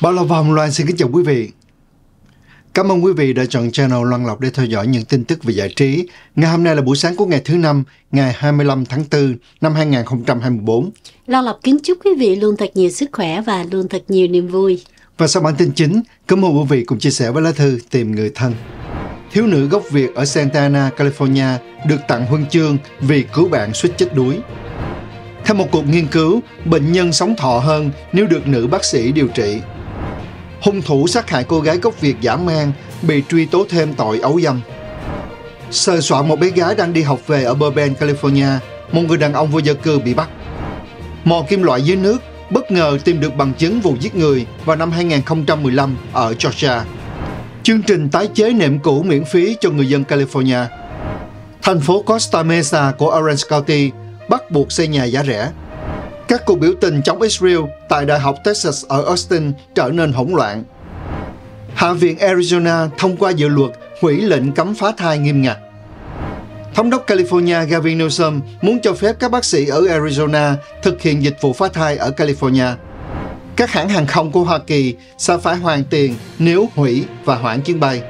bà Lộc và Hồng Loan xin kính chào quý vị. Cảm ơn quý vị đã chọn channel Loan Lộc để theo dõi những tin tức về giải trí. Ngày hôm nay là buổi sáng của ngày thứ năm, ngày 25 tháng 4 năm 2024. Loan Lộc kính chúc quý vị luôn thật nhiều sức khỏe và luôn thật nhiều niềm vui. Và sau bản tin chính, cảm ơn quý vị cùng chia sẻ với lá thư tìm người thân. Thiếu nữ gốc Việt ở Santa Ana, California được tặng huân chương vì cứu bạn suýt chết đuối. Theo một cuộc nghiên cứu, bệnh nhân sống thọ hơn nếu được nữ bác sĩ điều trị hung thủ sát hại cô gái gốc Việt giả mang bị truy tố thêm tội ấu dâm. Sờ soạn một bé gái đang đi học về ở Burbank, California, một người đàn ông vô gia cư bị bắt. Mò kim loại dưới nước bất ngờ tìm được bằng chứng vụ giết người vào năm 2015 ở Georgia. Chương trình tái chế nệm cũ miễn phí cho người dân California. Thành phố Costa Mesa của Orange County bắt buộc xây nhà giá rẻ các cuộc biểu tình chống Israel tại Đại học Texas ở Austin trở nên hỗn loạn. Hạ viện Arizona thông qua dự luật hủy lệnh cấm phá thai nghiêm ngặt. Thống đốc California Gavin Newsom muốn cho phép các bác sĩ ở Arizona thực hiện dịch vụ phá thai ở California. Các hãng hàng không của Hoa Kỳ sẽ phải hoàn tiền nếu hủy và hoãn chuyến bay.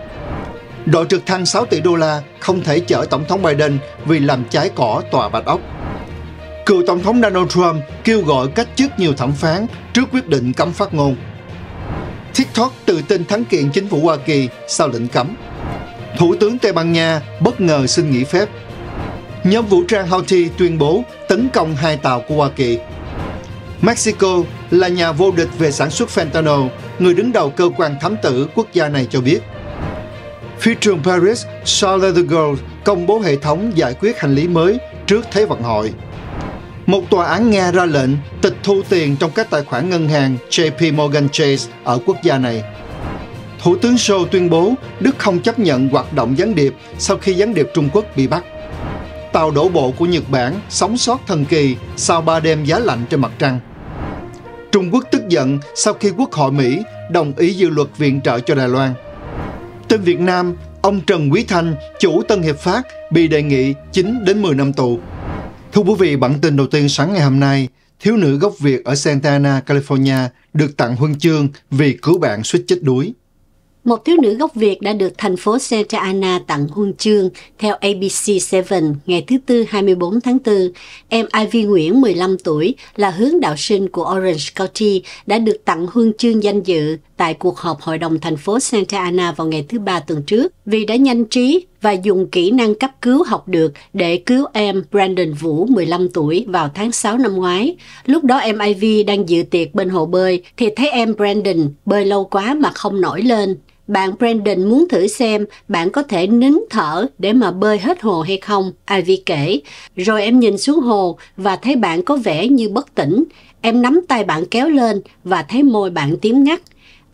Đội trực thăng 6 tỷ đô la không thể chở Tổng thống Biden vì làm trái cỏ tòa Bạch Ốc cựu Tổng thống Donald Trump kêu gọi cách chức nhiều thẩm phán trước quyết định cấm phát ngôn. TikTok tự tin thắng kiện chính phủ Hoa Kỳ sau lệnh cấm. Thủ tướng Tây Ban Nha bất ngờ xin nghỉ phép. Nhóm vũ trang Houthi tuyên bố tấn công hai tàu của Hoa Kỳ. Mexico là nhà vô địch về sản xuất fentanyl, người đứng đầu cơ quan thám tử quốc gia này cho biết. Phi trường Paris Charles de Gaulle công bố hệ thống giải quyết hành lý mới trước Thế vận hội một tòa án Nga ra lệnh tịch thu tiền trong các tài khoản ngân hàng JP Morgan Chase ở quốc gia này. Thủ tướng Show tuyên bố Đức không chấp nhận hoạt động gián điệp sau khi gián điệp Trung Quốc bị bắt. Tàu đổ bộ của Nhật Bản sống sót thần kỳ sau ba đêm giá lạnh trên mặt trăng. Trung Quốc tức giận sau khi Quốc hội Mỹ đồng ý dự luật viện trợ cho Đài Loan. Tên Việt Nam, ông Trần Quý Thanh, chủ Tân Hiệp Phát, bị đề nghị 9 đến 10 năm tù. Thưa quý vị, bản tin đầu tiên sáng ngày hôm nay, thiếu nữ gốc Việt ở Santa Ana, California được tặng huân chương vì cứu bạn suýt chết đuối. Một thiếu nữ gốc Việt đã được thành phố Santa Ana tặng huân chương theo ABC7 ngày thứ Tư 24 tháng 4. Em Ivy Nguyễn, 15 tuổi, là hướng đạo sinh của Orange County, đã được tặng huân chương danh dự tại cuộc họp Hội đồng thành phố Santa Ana vào ngày thứ Ba tuần trước vì đã nhanh trí và dùng kỹ năng cấp cứu học được để cứu em Brandon Vũ 15 tuổi vào tháng 6 năm ngoái. Lúc đó em Ivy đang dự tiệc bên hồ bơi thì thấy em Brandon bơi lâu quá mà không nổi lên. Bạn Brandon muốn thử xem bạn có thể nín thở để mà bơi hết hồ hay không, Ivy kể. Rồi em nhìn xuống hồ và thấy bạn có vẻ như bất tỉnh. Em nắm tay bạn kéo lên và thấy môi bạn tím ngắt.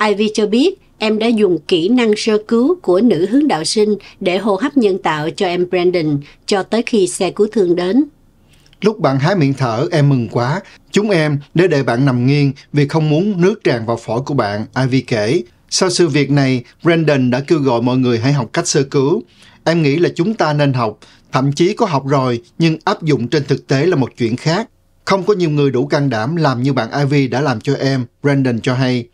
Ivy cho biết em đã dùng kỹ năng sơ cứu của nữ hướng đạo sinh để hô hấp nhân tạo cho em Brandon cho tới khi xe cứu thương đến. Lúc bạn hái miệng thở, em mừng quá. Chúng em để để bạn nằm nghiêng vì không muốn nước tràn vào phổi của bạn, Ivy kể. Sau sự việc này, Brandon đã kêu gọi mọi người hãy học cách sơ cứu. Em nghĩ là chúng ta nên học, thậm chí có học rồi nhưng áp dụng trên thực tế là một chuyện khác. Không có nhiều người đủ can đảm làm như bạn Ivy đã làm cho em, Brandon cho hay.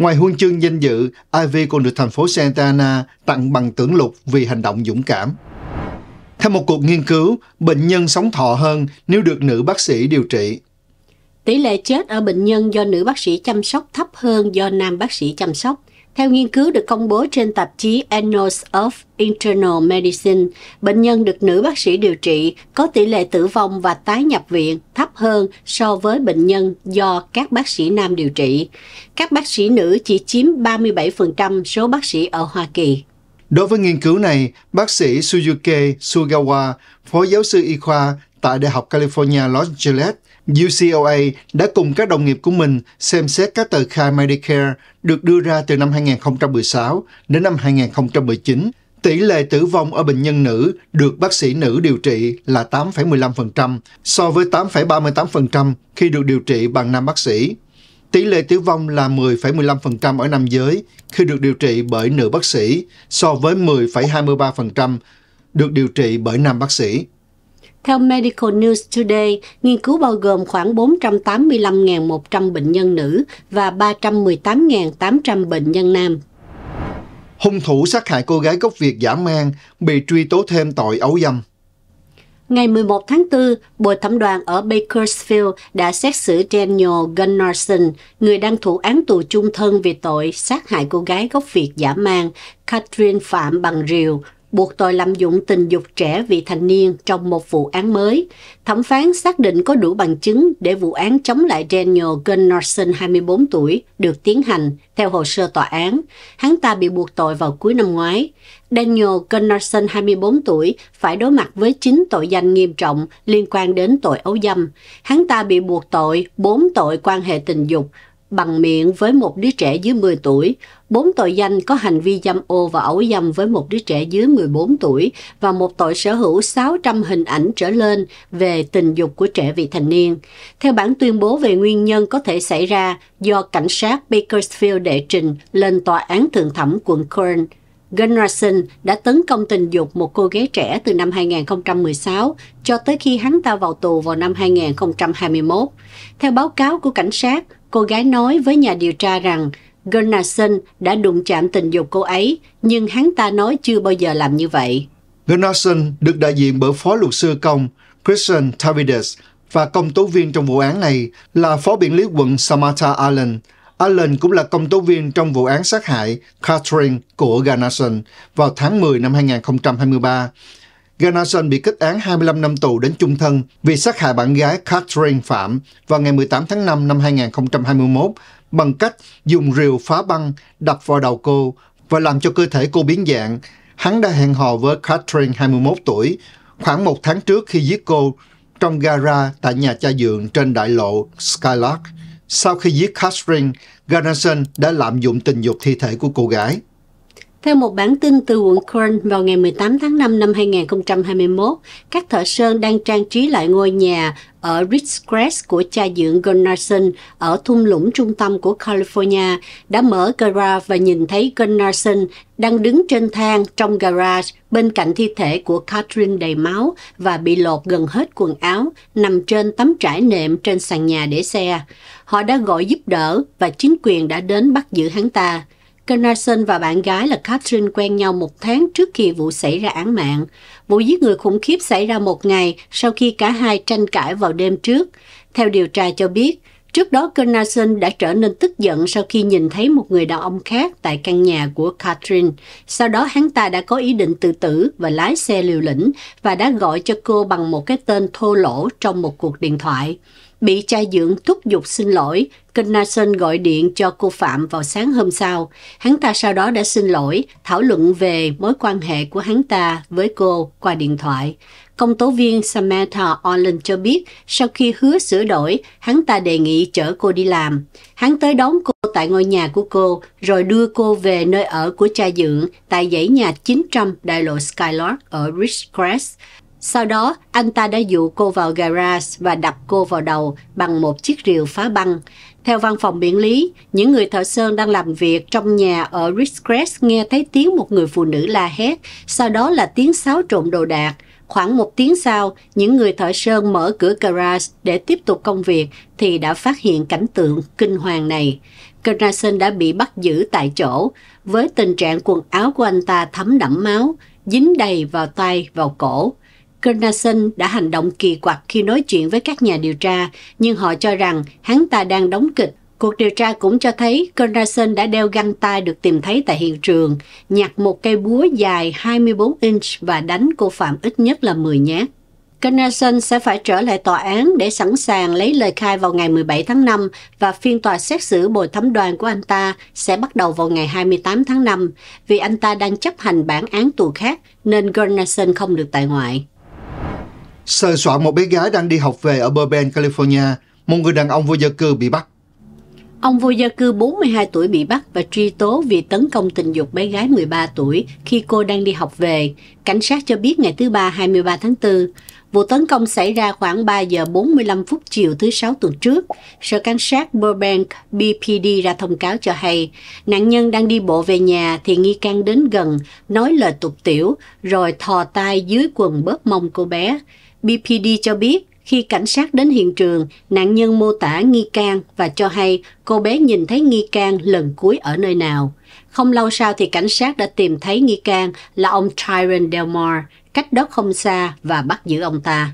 Ngoài huân chương danh dự, Ivy còn được thành phố Santa Ana tặng bằng tưởng lục vì hành động dũng cảm. Theo một cuộc nghiên cứu, bệnh nhân sống thọ hơn nếu được nữ bác sĩ điều trị. Tỷ lệ chết ở bệnh nhân do nữ bác sĩ chăm sóc thấp hơn do nam bác sĩ chăm sóc. Theo nghiên cứu được công bố trên tạp chí Annals of Internal Medicine, bệnh nhân được nữ bác sĩ điều trị có tỷ lệ tử vong và tái nhập viện thấp hơn so với bệnh nhân do các bác sĩ nam điều trị. Các bác sĩ nữ chỉ chiếm 37% số bác sĩ ở Hoa Kỳ. Đối với nghiên cứu này, bác sĩ Suyuke Sugawa, phó giáo sư y khoa tại Đại học California Los Angeles, UCLA đã cùng các đồng nghiệp của mình xem xét các tờ khai Medicare được đưa ra từ năm 2016 đến năm 2019. Tỷ lệ tử vong ở bệnh nhân nữ được bác sĩ nữ điều trị là 8,15% so với 8,38% khi được điều trị bằng nam bác sĩ. Tỷ lệ tử vong là 10,15% ở nam giới khi được điều trị bởi nữ bác sĩ so với 10,23% được điều trị bởi nam bác sĩ. Theo Medical News Today, nghiên cứu bao gồm khoảng 485.100 bệnh nhân nữ và 318.800 bệnh nhân nam. Hung thủ sát hại cô gái gốc Việt giả mang bị truy tố thêm tội ấu dâm. Ngày 11 tháng 4, bồi thẩm đoàn ở Bakersfield đã xét xử Daniel Gunnarsson, người đang thụ án tù chung thân vì tội sát hại cô gái gốc Việt giả mang Catherine Phạm bằng rìu buộc tội lạm dụng tình dục trẻ vị thành niên trong một vụ án mới. Thẩm phán xác định có đủ bằng chứng để vụ án chống lại Daniel Gunnarsson 24 tuổi được tiến hành theo hồ sơ tòa án. Hắn ta bị buộc tội vào cuối năm ngoái. Daniel Gunnarsson 24 tuổi phải đối mặt với 9 tội danh nghiêm trọng liên quan đến tội ấu dâm. Hắn ta bị buộc tội 4 tội quan hệ tình dục, bằng miệng với một đứa trẻ dưới 10 tuổi, bốn tội danh có hành vi dâm ô và ẩu dâm với một đứa trẻ dưới 14 tuổi và một tội sở hữu 600 hình ảnh trở lên về tình dục của trẻ vị thành niên. Theo bản tuyên bố về nguyên nhân có thể xảy ra do cảnh sát Bakersfield đệ trình lên tòa án thượng thẩm quận Kern, Gunnarsson đã tấn công tình dục một cô gái trẻ từ năm 2016 cho tới khi hắn ta vào tù vào năm 2021. Theo báo cáo của cảnh sát, Cô gái nói với nhà điều tra rằng Gunnarsson đã đụng chạm tình dục cô ấy, nhưng hắn ta nói chưa bao giờ làm như vậy. Gunnarsson được đại diện bởi phó luật sư công Christian Tavides và công tố viên trong vụ án này là phó biện lý quận Samantha Allen. Allen cũng là công tố viên trong vụ án sát hại Catherine của Gunnarsson vào tháng 10 năm 2023. Garnerson bị kết án 25 năm tù đến chung thân vì sát hại bạn gái Catherine Phạm vào ngày 18 tháng 5 năm 2021 bằng cách dùng rìu phá băng đập vào đầu cô và làm cho cơ thể cô biến dạng. Hắn đã hẹn hò với Catherine 21 tuổi khoảng một tháng trước khi giết cô trong gara tại nhà cha dượng trên đại lộ Skylark. Sau khi giết Catherine, Garnerson đã lạm dụng tình dục thi thể của cô gái. Theo một bản tin từ quận Kern vào ngày 18 tháng 5 năm 2021, các thợ sơn đang trang trí lại ngôi nhà ở Ridgecrest của cha dưỡng Gunnarsson ở thung lũng trung tâm của California đã mở garage và nhìn thấy Gunnarsson đang đứng trên thang trong garage bên cạnh thi thể của Catherine đầy máu và bị lột gần hết quần áo, nằm trên tấm trải nệm trên sàn nhà để xe. Họ đã gọi giúp đỡ và chính quyền đã đến bắt giữ hắn ta. Kennarson và bạn gái là Catherine quen nhau một tháng trước khi vụ xảy ra án mạng. Vụ giết người khủng khiếp xảy ra một ngày sau khi cả hai tranh cãi vào đêm trước. Theo điều tra cho biết, trước đó Kennarson đã trở nên tức giận sau khi nhìn thấy một người đàn ông khác tại căn nhà của Catherine. Sau đó hắn ta đã có ý định tự tử và lái xe liều lĩnh và đã gọi cho cô bằng một cái tên thô lỗ trong một cuộc điện thoại. Bị cha dưỡng thúc giục xin lỗi, Kênh Nason gọi điện cho cô Phạm vào sáng hôm sau. Hắn ta sau đó đã xin lỗi, thảo luận về mối quan hệ của hắn ta với cô qua điện thoại. Công tố viên Samantha Olin cho biết sau khi hứa sửa đổi, hắn ta đề nghị chở cô đi làm. Hắn tới đón cô tại ngôi nhà của cô, rồi đưa cô về nơi ở của cha dưỡng tại dãy nhà 900 đại lộ Skylark ở Ridgecrest. Sau đó, anh ta đã dụ cô vào garage và đập cô vào đầu bằng một chiếc rìu phá băng. Theo văn phòng biện lý, những người thợ sơn đang làm việc trong nhà ở Ritz-Crest nghe thấy tiếng một người phụ nữ la hét, sau đó là tiếng xáo trộn đồ đạc. Khoảng một tiếng sau, những người thợ sơn mở cửa garage để tiếp tục công việc thì đã phát hiện cảnh tượng kinh hoàng này. Carnarson đã bị bắt giữ tại chỗ, với tình trạng quần áo của anh ta thấm đẫm máu, dính đầy vào tay, vào cổ. Kernarson đã hành động kỳ quặc khi nói chuyện với các nhà điều tra, nhưng họ cho rằng hắn ta đang đóng kịch. Cuộc điều tra cũng cho thấy Kernarson đã đeo găng tay được tìm thấy tại hiện trường, nhặt một cây búa dài 24 inch và đánh cô Phạm ít nhất là 10 nhát. Kernarson sẽ phải trở lại tòa án để sẵn sàng lấy lời khai vào ngày 17 tháng 5 và phiên tòa xét xử bồi thẩm đoàn của anh ta sẽ bắt đầu vào ngày 28 tháng 5 vì anh ta đang chấp hành bản án tù khác nên Kernarson không được tại ngoại sờ soạn một bé gái đang đi học về ở Burbank, California, một người đàn ông vô gia cư bị bắt. Ông vô gia cư 42 tuổi bị bắt và truy tố vì tấn công tình dục bé gái 13 tuổi khi cô đang đi học về. Cảnh sát cho biết ngày thứ Ba 23 tháng 4, vụ tấn công xảy ra khoảng 3 giờ 45 phút chiều thứ Sáu tuần trước. Sở cảnh sát Burbank BPD ra thông cáo cho hay, nạn nhân đang đi bộ về nhà thì nghi can đến gần, nói lời tục tiểu, rồi thò tay dưới quần bóp mông cô bé. BPD cho biết khi cảnh sát đến hiện trường, nạn nhân mô tả nghi can và cho hay cô bé nhìn thấy nghi can lần cuối ở nơi nào. Không lâu sau thì cảnh sát đã tìm thấy nghi can là ông Tyron Delmar, cách đó không xa và bắt giữ ông ta.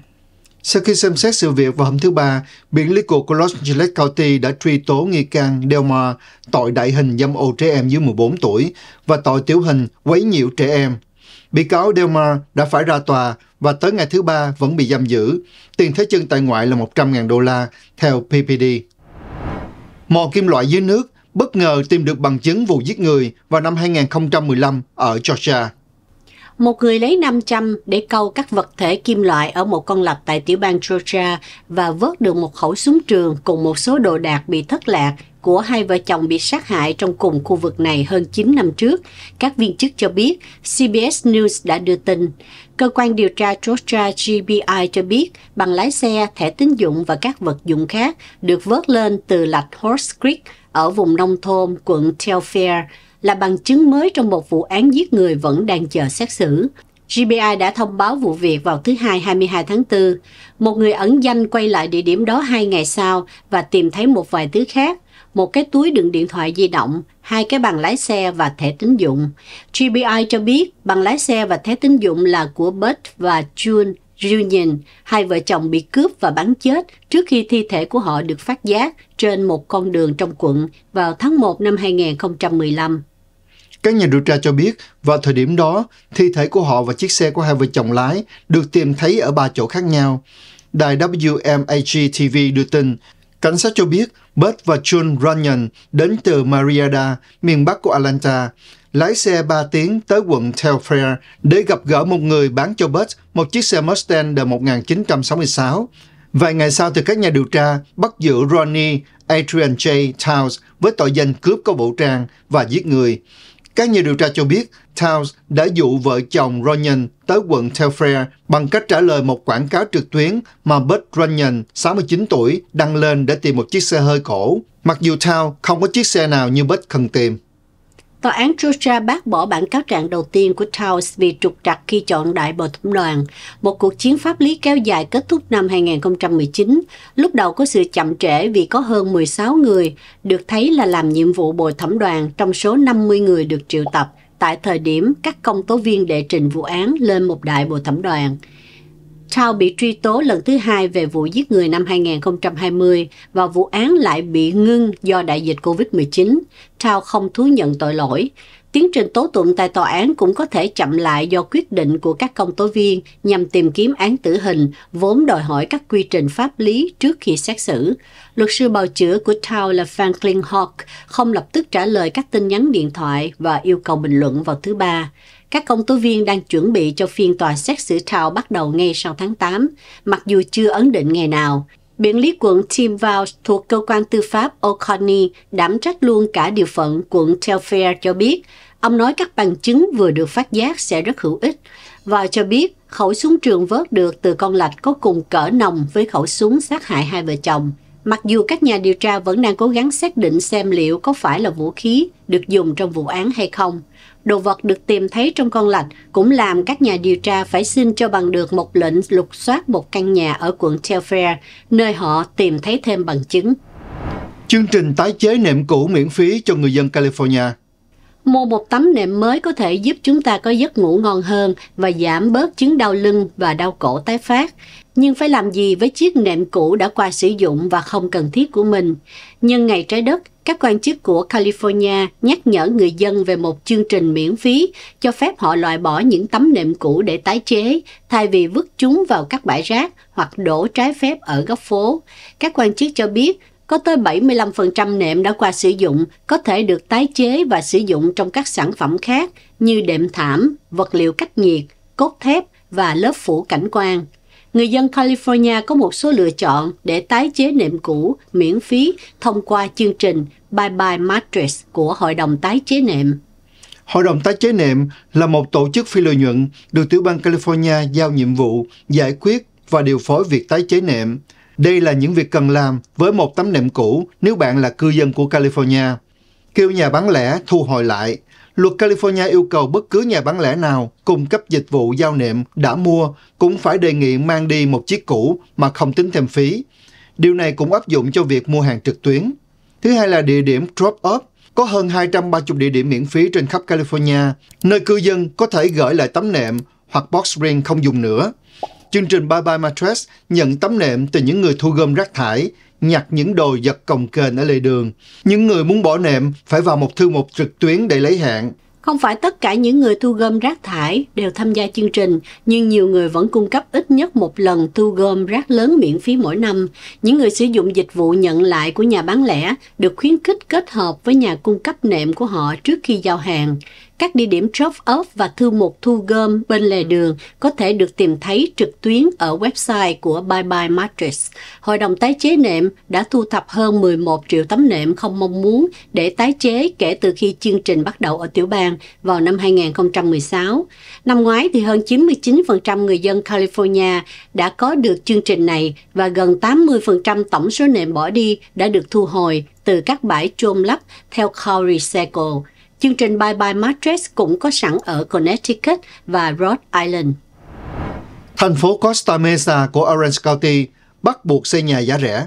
Sau khi xem xét sự việc vào hôm thứ Ba, Viện Legal của Los Angeles County đã truy tố nghi can Delmar tội đại hình dâm ô trẻ em dưới 14 tuổi và tội tiểu hình quấy nhiễu trẻ em Bị cáo Delmar đã phải ra tòa và tới ngày thứ ba vẫn bị giam giữ. Tiền thế chân tại ngoại là 100.000 đô la, theo PPD. Mò kim loại dưới nước bất ngờ tìm được bằng chứng vụ giết người vào năm 2015 ở Georgia. Một người lấy 500 để câu các vật thể kim loại ở một con lạch tại tiểu bang Georgia và vớt được một khẩu súng trường cùng một số đồ đạc bị thất lạc của hai vợ chồng bị sát hại trong cùng khu vực này hơn 9 năm trước, các viên chức cho biết CBS News đã đưa tin. Cơ quan điều tra Georgia GBI cho biết bằng lái xe, thẻ tín dụng và các vật dụng khác được vớt lên từ lạch Horse Creek ở vùng nông thôn quận Telfair là bằng chứng mới trong một vụ án giết người vẫn đang chờ xét xử. GBI đã thông báo vụ việc vào thứ Hai 22 tháng 4. Một người ẩn danh quay lại địa điểm đó hai ngày sau và tìm thấy một vài thứ khác một cái túi đựng điện thoại di động, hai cái bằng lái xe và thẻ tín dụng. GBI cho biết bằng lái xe và thẻ tín dụng là của Bert và June Union, hai vợ chồng bị cướp và bắn chết trước khi thi thể của họ được phát giác trên một con đường trong quận vào tháng 1 năm 2015. Các nhà điều tra cho biết, vào thời điểm đó, thi thể của họ và chiếc xe của hai vợ chồng lái được tìm thấy ở ba chỗ khác nhau. Đài WMAG TV đưa tin, cảnh sát cho biết Bert và John Runyon đến từ Marietta, miền bắc của Atlanta, lái xe 3 tiếng tới quận Telfair để gặp gỡ một người bán cho Bert một chiếc xe Mustang đời 1966. Vài ngày sau thì các nhà điều tra bắt giữ Ronnie Adrian J. Towns với tội danh cướp có vũ trang và giết người. Các nhà điều tra cho biết, Towns đã dụ vợ chồng Runyon tới quận Telfair bằng cách trả lời một quảng cáo trực tuyến mà Bud Runyon, 69 tuổi, đăng lên để tìm một chiếc xe hơi cổ. Mặc dù Towns không có chiếc xe nào như Bud cần tìm. Tòa án Georgia bác bỏ bản cáo trạng đầu tiên của Towns vì trục trặc khi chọn đại bồi thẩm đoàn, một cuộc chiến pháp lý kéo dài kết thúc năm 2019, lúc đầu có sự chậm trễ vì có hơn 16 người được thấy là làm nhiệm vụ bồi thẩm đoàn trong số 50 người được triệu tập tại thời điểm các công tố viên đệ trình vụ án lên một đại bồi thẩm đoàn. Thao bị truy tố lần thứ hai về vụ giết người năm 2020 và vụ án lại bị ngưng do đại dịch COVID-19. Thao không thú nhận tội lỗi. Tiến trình tố tụng tại tòa án cũng có thể chậm lại do quyết định của các công tố viên nhằm tìm kiếm án tử hình, vốn đòi hỏi các quy trình pháp lý trước khi xét xử. Luật sư bào chữa của Tao là Franklin Hawk không lập tức trả lời các tin nhắn điện thoại và yêu cầu bình luận vào thứ ba. Các công tố viên đang chuẩn bị cho phiên tòa xét xử Thao bắt đầu ngay sau tháng 8, mặc dù chưa ấn định ngày nào. Biện lý quận Tim Vals thuộc cơ quan tư pháp O'Connor đảm trách luôn cả điều phận quận Telfair cho biết, ông nói các bằng chứng vừa được phát giác sẽ rất hữu ích và cho biết khẩu súng trường vớt được từ con lạch có cùng cỡ nòng với khẩu súng sát hại hai vợ chồng. Mặc dù các nhà điều tra vẫn đang cố gắng xác định xem liệu có phải là vũ khí được dùng trong vụ án hay không – đồ vật được tìm thấy trong con lạch cũng làm các nhà điều tra phải xin cho bằng được một lệnh lục soát một căn nhà ở quận Telfair, nơi họ tìm thấy thêm bằng chứng. Chương trình tái chế nệm cũ miễn phí cho người dân California Mua một tấm nệm mới có thể giúp chúng ta có giấc ngủ ngon hơn và giảm bớt chứng đau lưng và đau cổ tái phát. Nhưng phải làm gì với chiếc nệm cũ đã qua sử dụng và không cần thiết của mình? Nhân ngày trái đất, các quan chức của California nhắc nhở người dân về một chương trình miễn phí cho phép họ loại bỏ những tấm nệm cũ để tái chế, thay vì vứt chúng vào các bãi rác hoặc đổ trái phép ở góc phố. Các quan chức cho biết có tới 75% nệm đã qua sử dụng có thể được tái chế và sử dụng trong các sản phẩm khác như đệm thảm, vật liệu cách nhiệt, cốt thép và lớp phủ cảnh quan. Người dân California có một số lựa chọn để tái chế nệm cũ miễn phí thông qua chương trình Bye Bye Mattress của Hội đồng Tái chế Nệm. Hội đồng tái chế nệm là một tổ chức phi lợi nhuận được tiểu bang California giao nhiệm vụ giải quyết và điều phối việc tái chế nệm. Đây là những việc cần làm với một tấm nệm cũ nếu bạn là cư dân của California. Kêu nhà bán lẻ thu hồi lại. Luật California yêu cầu bất cứ nhà bán lẻ nào cung cấp dịch vụ giao nệm đã mua cũng phải đề nghị mang đi một chiếc cũ mà không tính thêm phí. Điều này cũng áp dụng cho việc mua hàng trực tuyến. Thứ hai là địa điểm drop-off có hơn 230 địa điểm miễn phí trên khắp California, nơi cư dân có thể gửi lại tấm nệm hoặc box ring không dùng nữa chương trình Bye Bye Mattress nhận tấm nệm từ những người thu gom rác thải, nhặt những đồ giật cồng kềnh ở lề đường. Những người muốn bỏ nệm phải vào một thư mục trực tuyến để lấy hạn. Không phải tất cả những người thu gom rác thải đều tham gia chương trình, nhưng nhiều người vẫn cung cấp ít nhất một lần thu gom rác lớn miễn phí mỗi năm. Những người sử dụng dịch vụ nhận lại của nhà bán lẻ được khuyến khích kết hợp với nhà cung cấp nệm của họ trước khi giao hàng. Các địa điểm drop-off và thư mục thu gom bên lề đường có thể được tìm thấy trực tuyến ở website của Bye Bye Mattress. Hội đồng tái chế nệm đã thu thập hơn 11 triệu tấm nệm không mong muốn để tái chế kể từ khi chương trình bắt đầu ở tiểu bang vào năm 2016. Năm ngoái thì hơn 99% người dân California đã có được chương trình này và gần 80% tổng số nệm bỏ đi đã được thu hồi từ các bãi chôn lấp theo Core Recycle. Chương trình Bye Bye Mattress cũng có sẵn ở Connecticut và Rhode Island. Thành phố Costa Mesa của Orange County bắt buộc xây nhà giá rẻ.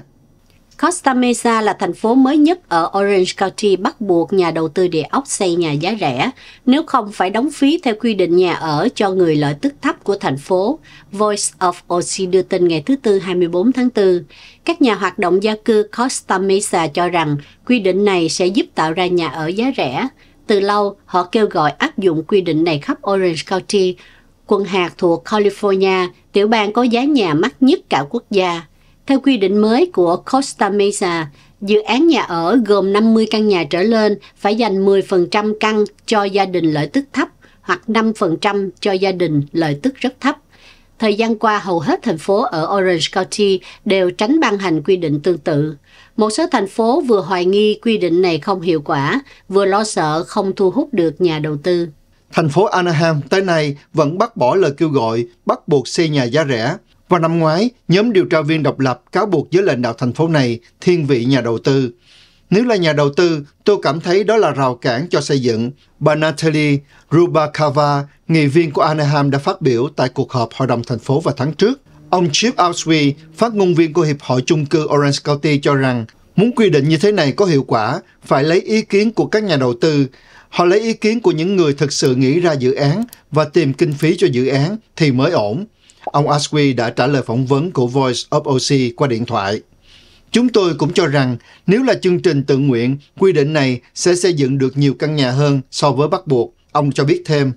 Costa Mesa là thành phố mới nhất ở Orange County bắt buộc nhà đầu tư địa ốc xây nhà giá rẻ, nếu không phải đóng phí theo quy định nhà ở cho người lợi tức thấp của thành phố. Voice of OC đưa tin ngày thứ Tư 24 tháng 4. Các nhà hoạt động gia cư Costa Mesa cho rằng quy định này sẽ giúp tạo ra nhà ở giá rẻ. Từ lâu, họ kêu gọi áp dụng quy định này khắp Orange County, quận hạt thuộc California, tiểu bang có giá nhà mắc nhất cả quốc gia. Theo quy định mới của Costa Mesa, dự án nhà ở gồm 50 căn nhà trở lên phải dành 10% căn cho gia đình lợi tức thấp hoặc 5% cho gia đình lợi tức rất thấp. Thời gian qua, hầu hết thành phố ở Orange County đều tránh ban hành quy định tương tự. Một số thành phố vừa hoài nghi quy định này không hiệu quả, vừa lo sợ không thu hút được nhà đầu tư. Thành phố Anaheim tới nay vẫn bác bỏ lời kêu gọi bắt buộc xây nhà giá rẻ. Và năm ngoái, nhóm điều tra viên độc lập cáo buộc giới lãnh đạo thành phố này thiên vị nhà đầu tư. Nếu là nhà đầu tư, tôi cảm thấy đó là rào cản cho xây dựng. Bà Natalie Rubakava, nghị viên của Anaheim đã phát biểu tại cuộc họp Hội đồng thành phố vào tháng trước. Ông Chip Auswee, phát ngôn viên của Hiệp hội chung cư Orange County cho rằng, muốn quy định như thế này có hiệu quả, phải lấy ý kiến của các nhà đầu tư. Họ lấy ý kiến của những người thực sự nghĩ ra dự án và tìm kinh phí cho dự án thì mới ổn. Ông Asqui đã trả lời phỏng vấn của Voice of OC qua điện thoại. Chúng tôi cũng cho rằng nếu là chương trình tự nguyện, quy định này sẽ xây dựng được nhiều căn nhà hơn so với bắt buộc. Ông cho biết thêm.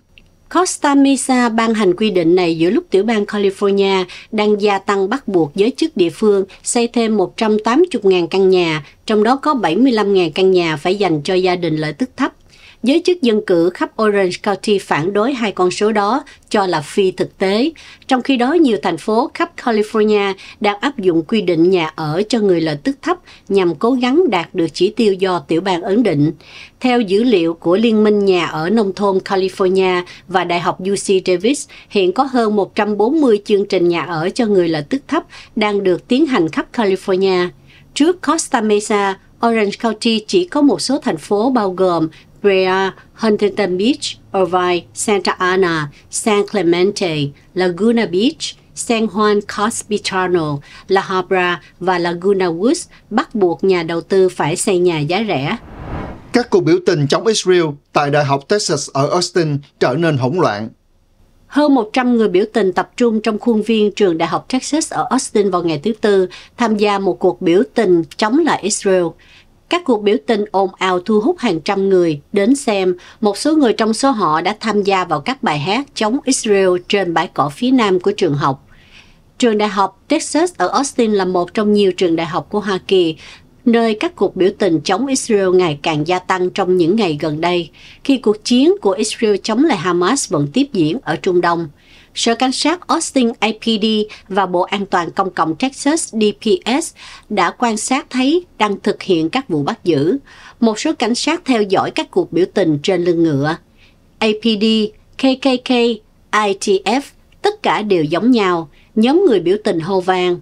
Costa Mesa ban hành quy định này giữa lúc tiểu bang California đang gia tăng bắt buộc giới chức địa phương xây thêm 180.000 căn nhà, trong đó có 75.000 căn nhà phải dành cho gia đình lợi tức thấp Giới chức dân cử khắp Orange County phản đối hai con số đó cho là phi thực tế, trong khi đó nhiều thành phố khắp California đang áp dụng quy định nhà ở cho người lợi tức thấp nhằm cố gắng đạt được chỉ tiêu do tiểu bang ấn định. Theo dữ liệu của Liên minh Nhà ở Nông thôn California và Đại học UC Davis, hiện có hơn 140 chương trình nhà ở cho người lợi tức thấp đang được tiến hành khắp California. Trước Costa Mesa, Orange County chỉ có một số thành phố bao gồm Brea, Huntington Beach, Irvine, Santa Ana, San Clemente, Laguna Beach, San Juan Cospitano, La Habra và Laguna Woods bắt buộc nhà đầu tư phải xây nhà giá rẻ. Các cuộc biểu tình chống Israel tại Đại học Texas ở Austin trở nên hỗn loạn. Hơn 100 người biểu tình tập trung trong khuôn viên trường Đại học Texas ở Austin vào ngày thứ Tư tham gia một cuộc biểu tình chống lại Israel. Các cuộc biểu tình ồn ào thu hút hàng trăm người đến xem, một số người trong số họ đã tham gia vào các bài hát chống Israel trên bãi cỏ phía nam của trường học. Trường đại học Texas ở Austin là một trong nhiều trường đại học của Hoa Kỳ, nơi các cuộc biểu tình chống Israel ngày càng gia tăng trong những ngày gần đây, khi cuộc chiến của Israel chống lại Hamas vẫn tiếp diễn ở Trung Đông – Sở Cảnh sát Austin APD và Bộ An toàn Công cộng Texas DPS đã quan sát thấy đang thực hiện các vụ bắt giữ. Một số cảnh sát theo dõi các cuộc biểu tình trên lưng ngựa. APD, KKK, ITF, tất cả đều giống nhau, nhóm người biểu tình hô vang.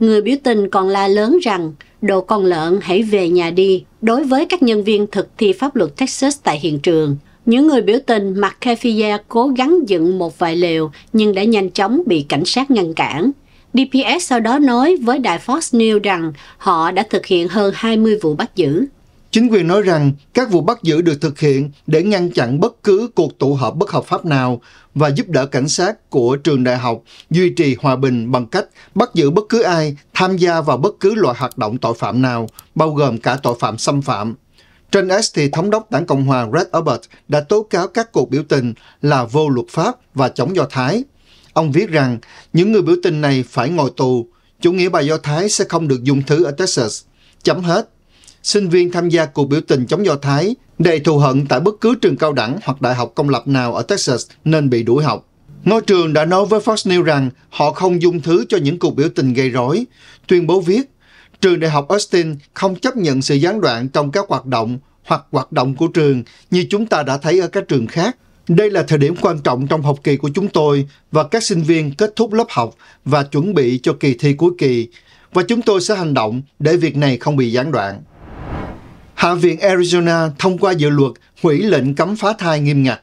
Người biểu tình còn la lớn rằng, đồ con lợn hãy về nhà đi, đối với các nhân viên thực thi pháp luật Texas tại hiện trường. Những người biểu tình mặc keffiyeh cố gắng dựng một vài lều nhưng đã nhanh chóng bị cảnh sát ngăn cản. DPS sau đó nói với đài Fox News rằng họ đã thực hiện hơn 20 vụ bắt giữ. Chính quyền nói rằng các vụ bắt giữ được thực hiện để ngăn chặn bất cứ cuộc tụ họp bất hợp pháp nào và giúp đỡ cảnh sát của trường đại học duy trì hòa bình bằng cách bắt giữ bất cứ ai tham gia vào bất cứ loại hoạt động tội phạm nào, bao gồm cả tội phạm xâm phạm. Trên S thì thống đốc đảng Cộng hòa Red Abbott đã tố cáo các cuộc biểu tình là vô luật pháp và chống Do Thái. Ông viết rằng những người biểu tình này phải ngồi tù, chủ nghĩa bài Do Thái sẽ không được dùng thứ ở Texas. Chấm hết. Sinh viên tham gia cuộc biểu tình chống Do Thái đầy thù hận tại bất cứ trường cao đẳng hoặc đại học công lập nào ở Texas nên bị đuổi học. Ngôi trường đã nói với Fox News rằng họ không dung thứ cho những cuộc biểu tình gây rối. Tuyên bố viết, trường đại học Austin không chấp nhận sự gián đoạn trong các hoạt động hoặc hoạt động của trường như chúng ta đã thấy ở các trường khác. Đây là thời điểm quan trọng trong học kỳ của chúng tôi và các sinh viên kết thúc lớp học và chuẩn bị cho kỳ thi cuối kỳ và chúng tôi sẽ hành động để việc này không bị gián đoạn. Hạ viện Arizona thông qua dự luật hủy lệnh cấm phá thai nghiêm ngặt.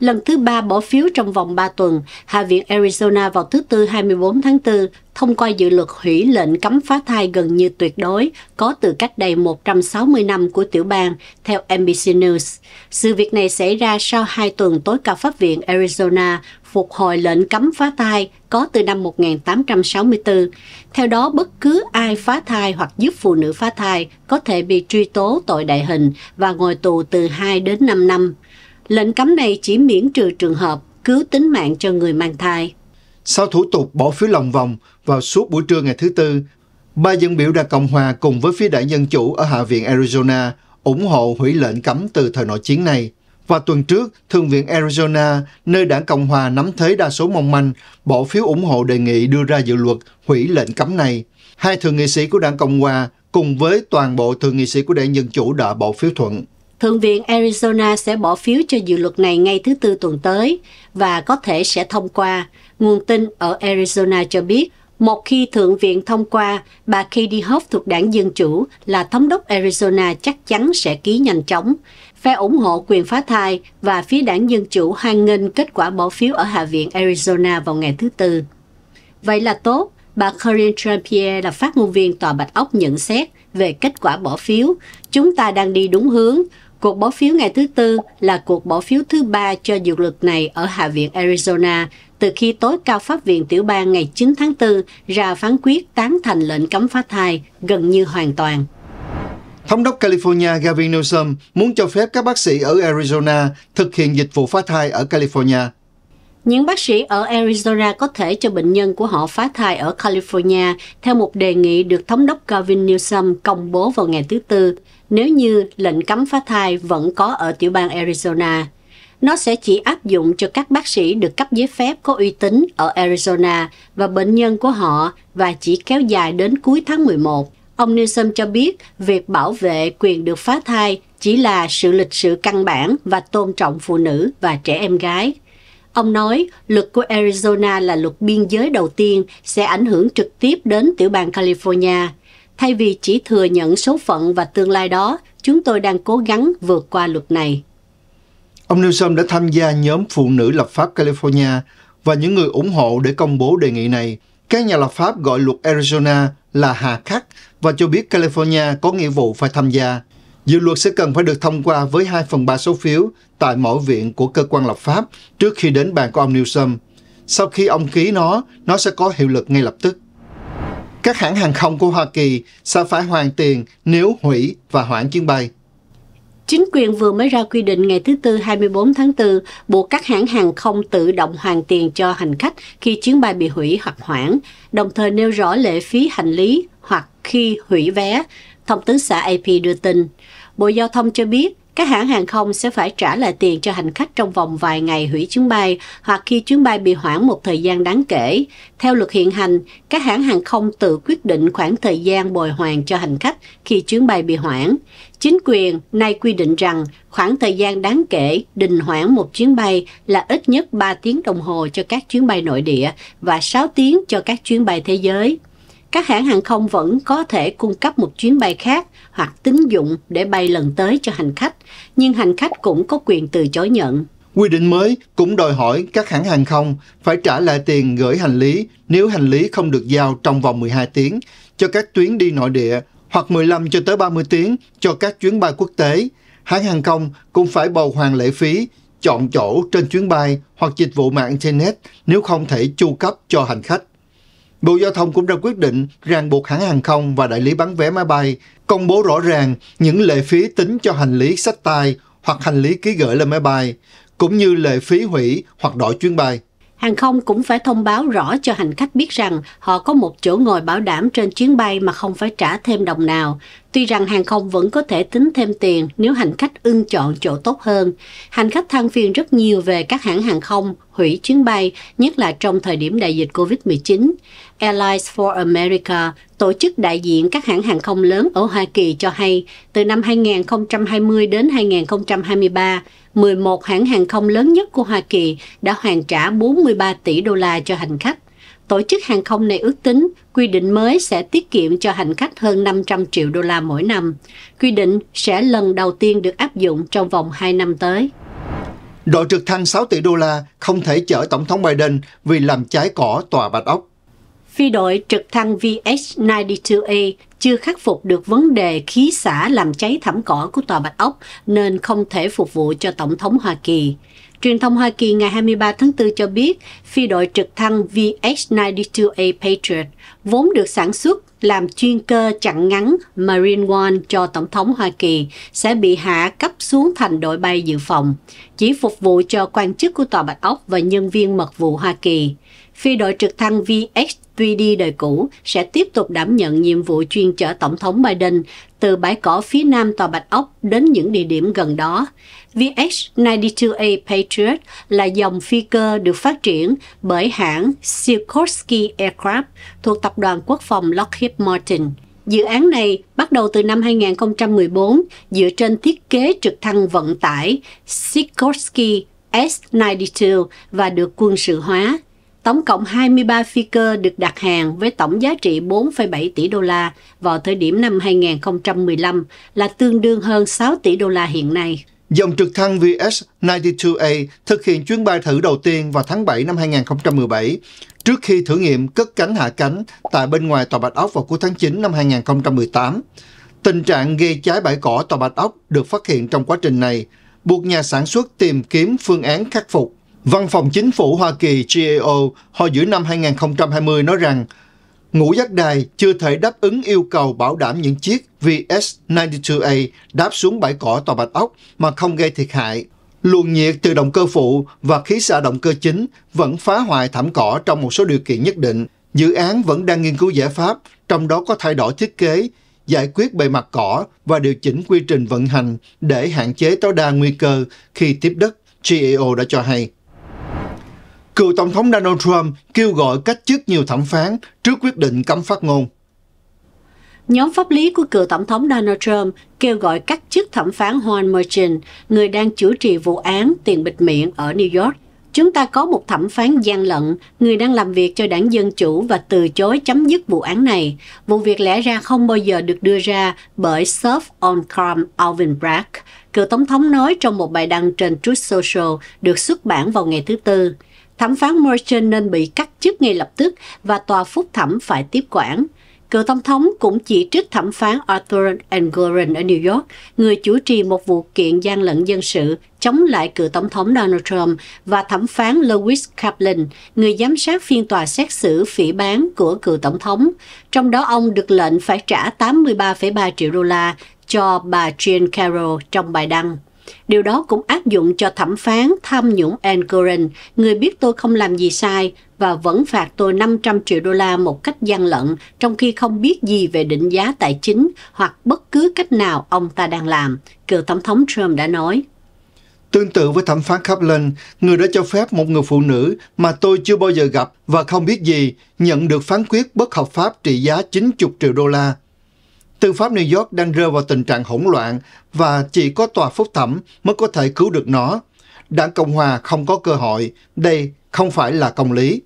Lần thứ ba bỏ phiếu trong vòng 3 tuần, Hạ viện Arizona vào thứ Tư 24 tháng 4 thông qua dự luật hủy lệnh cấm phá thai gần như tuyệt đối có từ cách đây 160 năm của tiểu bang, theo NBC News. Sự việc này xảy ra sau hai tuần tối cao pháp viện Arizona phục hồi lệnh cấm phá thai có từ năm 1864. Theo đó, bất cứ ai phá thai hoặc giúp phụ nữ phá thai có thể bị truy tố tội đại hình và ngồi tù từ 2 đến 5 năm. Lệnh cấm này chỉ miễn trừ trường hợp cứu tính mạng cho người mang thai. Sau thủ tục bỏ phiếu lòng vòng vào suốt buổi trưa ngày thứ Tư, ba dân biểu đảng Cộng Hòa cùng với phía đảng Dân Chủ ở Hạ viện Arizona ủng hộ hủy lệnh cấm từ thời nội chiến này. Và tuần trước, Thượng viện Arizona, nơi đảng Cộng Hòa nắm thế đa số mong manh, bỏ phiếu ủng hộ đề nghị đưa ra dự luật hủy lệnh cấm này. Hai thượng nghị sĩ của đảng Cộng Hòa cùng với toàn bộ thượng nghị sĩ của đảng Dân Chủ đã bỏ phiếu thuận. Thượng viện Arizona sẽ bỏ phiếu cho dự luật này ngay thứ Tư tuần tới và có thể sẽ thông qua. Nguồn tin ở Arizona cho biết, một khi Thượng viện thông qua, bà Katie Hoff thuộc đảng Dân Chủ là thống đốc Arizona chắc chắn sẽ ký nhanh chóng. Phe ủng hộ quyền phá thai và phía đảng Dân Chủ hoan nghênh kết quả bỏ phiếu ở Hạ viện Arizona vào ngày thứ Tư. Vậy là tốt, bà Corinne Trumpier là phát ngôn viên Tòa Bạch Ốc nhận xét về kết quả bỏ phiếu. Chúng ta đang đi đúng hướng. Cuộc bỏ phiếu ngày thứ Tư là cuộc bỏ phiếu thứ ba cho dự luật này ở Hạ viện Arizona từ khi tối cao pháp viện tiểu bang ngày 9 tháng 4 ra phán quyết tán thành lệnh cấm phá thai gần như hoàn toàn. Thống đốc California Gavin Newsom muốn cho phép các bác sĩ ở Arizona thực hiện dịch vụ phá thai ở California. Những bác sĩ ở Arizona có thể cho bệnh nhân của họ phá thai ở California theo một đề nghị được Thống đốc Gavin Newsom công bố vào ngày thứ Tư nếu như lệnh cấm phá thai vẫn có ở tiểu bang Arizona. Nó sẽ chỉ áp dụng cho các bác sĩ được cấp giấy phép có uy tín ở Arizona và bệnh nhân của họ và chỉ kéo dài đến cuối tháng 11. Ông Newsom cho biết việc bảo vệ quyền được phá thai chỉ là sự lịch sự căn bản và tôn trọng phụ nữ và trẻ em gái – Ông nói luật của Arizona là luật biên giới đầu tiên sẽ ảnh hưởng trực tiếp đến tiểu bang California. Thay vì chỉ thừa nhận số phận và tương lai đó, chúng tôi đang cố gắng vượt qua luật này. Ông Newsom đã tham gia nhóm phụ nữ lập pháp California và những người ủng hộ để công bố đề nghị này. Các nhà lập pháp gọi luật Arizona là hà khắc và cho biết California có nghĩa vụ phải tham gia. Dự luật sẽ cần phải được thông qua với 2 phần 3 số phiếu tại mỗi viện của cơ quan lập pháp trước khi đến bàn của ông Newsom. Sau khi ông ký nó, nó sẽ có hiệu lực ngay lập tức. Các hãng hàng không của Hoa Kỳ sẽ phải hoàn tiền nếu hủy và hoãn chuyến bay. Chính quyền vừa mới ra quy định ngày thứ Tư 24 tháng 4 buộc các hãng hàng không tự động hoàn tiền cho hành khách khi chuyến bay bị hủy hoặc hoãn, đồng thời nêu rõ lệ phí hành lý hoặc khi hủy vé, thông tấn xã AP đưa tin. Bộ Giao thông cho biết các hãng hàng không sẽ phải trả lại tiền cho hành khách trong vòng vài ngày hủy chuyến bay hoặc khi chuyến bay bị hoãn một thời gian đáng kể. Theo luật hiện hành, các hãng hàng không tự quyết định khoảng thời gian bồi hoàn cho hành khách khi chuyến bay bị hoãn. Chính quyền nay quy định rằng khoảng thời gian đáng kể đình hoãn một chuyến bay là ít nhất 3 tiếng đồng hồ cho các chuyến bay nội địa và 6 tiếng cho các chuyến bay thế giới các hãng hàng không vẫn có thể cung cấp một chuyến bay khác hoặc tín dụng để bay lần tới cho hành khách, nhưng hành khách cũng có quyền từ chối nhận. Quy định mới cũng đòi hỏi các hãng hàng không phải trả lại tiền gửi hành lý nếu hành lý không được giao trong vòng 12 tiếng cho các tuyến đi nội địa hoặc 15 cho tới 30 tiếng cho các chuyến bay quốc tế. Hãng hàng không cũng phải bầu hoàn lệ phí, chọn chỗ trên chuyến bay hoặc dịch vụ mạng Internet nếu không thể chu cấp cho hành khách. Bộ Giao thông cũng ra quyết định ràng buộc hãng hàng không và đại lý bán vé máy bay công bố rõ ràng những lệ phí tính cho hành lý sách tay hoặc hành lý ký gửi lên máy bay, cũng như lệ phí hủy hoặc đổi chuyến bay. Hàng không cũng phải thông báo rõ cho hành khách biết rằng họ có một chỗ ngồi bảo đảm trên chuyến bay mà không phải trả thêm đồng nào. Tuy rằng hàng không vẫn có thể tính thêm tiền nếu hành khách ưng chọn chỗ tốt hơn. Hành khách than phiền rất nhiều về các hãng hàng không hủy chuyến bay, nhất là trong thời điểm đại dịch COVID-19. Airlines for America, tổ chức đại diện các hãng hàng không lớn ở Hoa Kỳ cho hay, từ năm 2020 đến 2023, 11 hãng hàng không lớn nhất của Hoa Kỳ đã hoàn trả 43 tỷ đô la cho hành khách. Tổ chức hàng không này ước tính quy định mới sẽ tiết kiệm cho hành khách hơn 500 triệu đô la mỗi năm. Quy định sẽ lần đầu tiên được áp dụng trong vòng 2 năm tới. Đội trực thăng 6 tỷ đô la không thể chở Tổng thống Biden vì làm trái cỏ tòa Bạch Ốc. Phi đội trực thăng VH-92A chưa khắc phục được vấn đề khí xả làm cháy thảm cỏ của tòa Bạch Ốc nên không thể phục vụ cho Tổng thống Hoa Kỳ. Truyền thông Hoa Kỳ ngày 23 tháng 4 cho biết phi đội trực thăng VH-92A Patriot vốn được sản xuất làm chuyên cơ chặn ngắn Marine One cho Tổng thống Hoa Kỳ sẽ bị hạ cấp xuống thành đội bay dự phòng, chỉ phục vụ cho quan chức của Tòa Bạch Ốc và nhân viên mật vụ Hoa Kỳ. Phi đội trực thăng vx đời cũ sẽ tiếp tục đảm nhận nhiệm vụ chuyên chở Tổng thống Biden từ bãi cỏ phía nam tòa Bạch Ốc đến những địa điểm gần đó. VX-92A Patriot là dòng phi cơ được phát triển bởi hãng Sikorsky Aircraft thuộc Tập đoàn Quốc phòng Lockheed Martin. Dự án này bắt đầu từ năm 2014 dựa trên thiết kế trực thăng vận tải Sikorsky S-92 và được quân sự hóa. Tổng cộng 23 phi cơ được đặt hàng với tổng giá trị 4,7 tỷ đô la vào thời điểm năm 2015 là tương đương hơn 6 tỷ đô la hiện nay. Dòng trực thăng VS-92A thực hiện chuyến bay thử đầu tiên vào tháng 7 năm 2017, trước khi thử nghiệm cất cánh hạ cánh tại bên ngoài Tòa Bạch Ốc vào cuối tháng 9 năm 2018. Tình trạng gây cháy bãi cỏ Tòa Bạch Ốc được phát hiện trong quá trình này, buộc nhà sản xuất tìm kiếm phương án khắc phục. Văn phòng Chính phủ Hoa Kỳ GAO hồi giữa năm 2020 nói rằng ngũ giác đài chưa thể đáp ứng yêu cầu bảo đảm những chiếc VS-92A đáp xuống bãi cỏ tòa Bạch Ốc mà không gây thiệt hại. Luồng nhiệt từ động cơ phụ và khí xạ động cơ chính vẫn phá hoại thảm cỏ trong một số điều kiện nhất định. Dự án vẫn đang nghiên cứu giải pháp, trong đó có thay đổi thiết kế, giải quyết bề mặt cỏ và điều chỉnh quy trình vận hành để hạn chế tối đa nguy cơ khi tiếp đất, GAO đã cho hay cựu Tổng thống Donald Trump kêu gọi cách chức nhiều thẩm phán trước quyết định cấm phát ngôn. Nhóm pháp lý của cựu Tổng thống Donald Trump kêu gọi cách chức thẩm phán Juan Merchan, người đang chủ trì vụ án tiền bịt miệng ở New York. Chúng ta có một thẩm phán gian lận, người đang làm việc cho đảng Dân Chủ và từ chối chấm dứt vụ án này. Vụ việc lẽ ra không bao giờ được đưa ra bởi Surf on Crime Alvin Bragg, cựu Tổng thống nói trong một bài đăng trên Truth Social được xuất bản vào ngày thứ Tư thẩm phán Merchant nên bị cắt chức ngay lập tức và tòa phúc thẩm phải tiếp quản. Cựu tổng thống cũng chỉ trích thẩm phán Arthur Engoron ở New York, người chủ trì một vụ kiện gian lận dân sự chống lại cựu tổng thống Donald Trump và thẩm phán Lewis Kaplan, người giám sát phiên tòa xét xử phỉ bán của cựu tổng thống. Trong đó ông được lệnh phải trả 83,3 triệu đô la cho bà Jean Carroll trong bài đăng. Điều đó cũng áp dụng cho thẩm phán tham nhũng Encoren, người biết tôi không làm gì sai và vẫn phạt tôi 500 triệu đô la một cách gian lận trong khi không biết gì về định giá tài chính hoặc bất cứ cách nào ông ta đang làm, cựu tổng thống Trump đã nói. Tương tự với thẩm phán Kaplan, người đã cho phép một người phụ nữ mà tôi chưa bao giờ gặp và không biết gì nhận được phán quyết bất hợp pháp trị giá 90 triệu đô la tư pháp New York đang rơi vào tình trạng hỗn loạn và chỉ có tòa phúc thẩm mới có thể cứu được nó. Đảng Cộng Hòa không có cơ hội, đây không phải là công lý.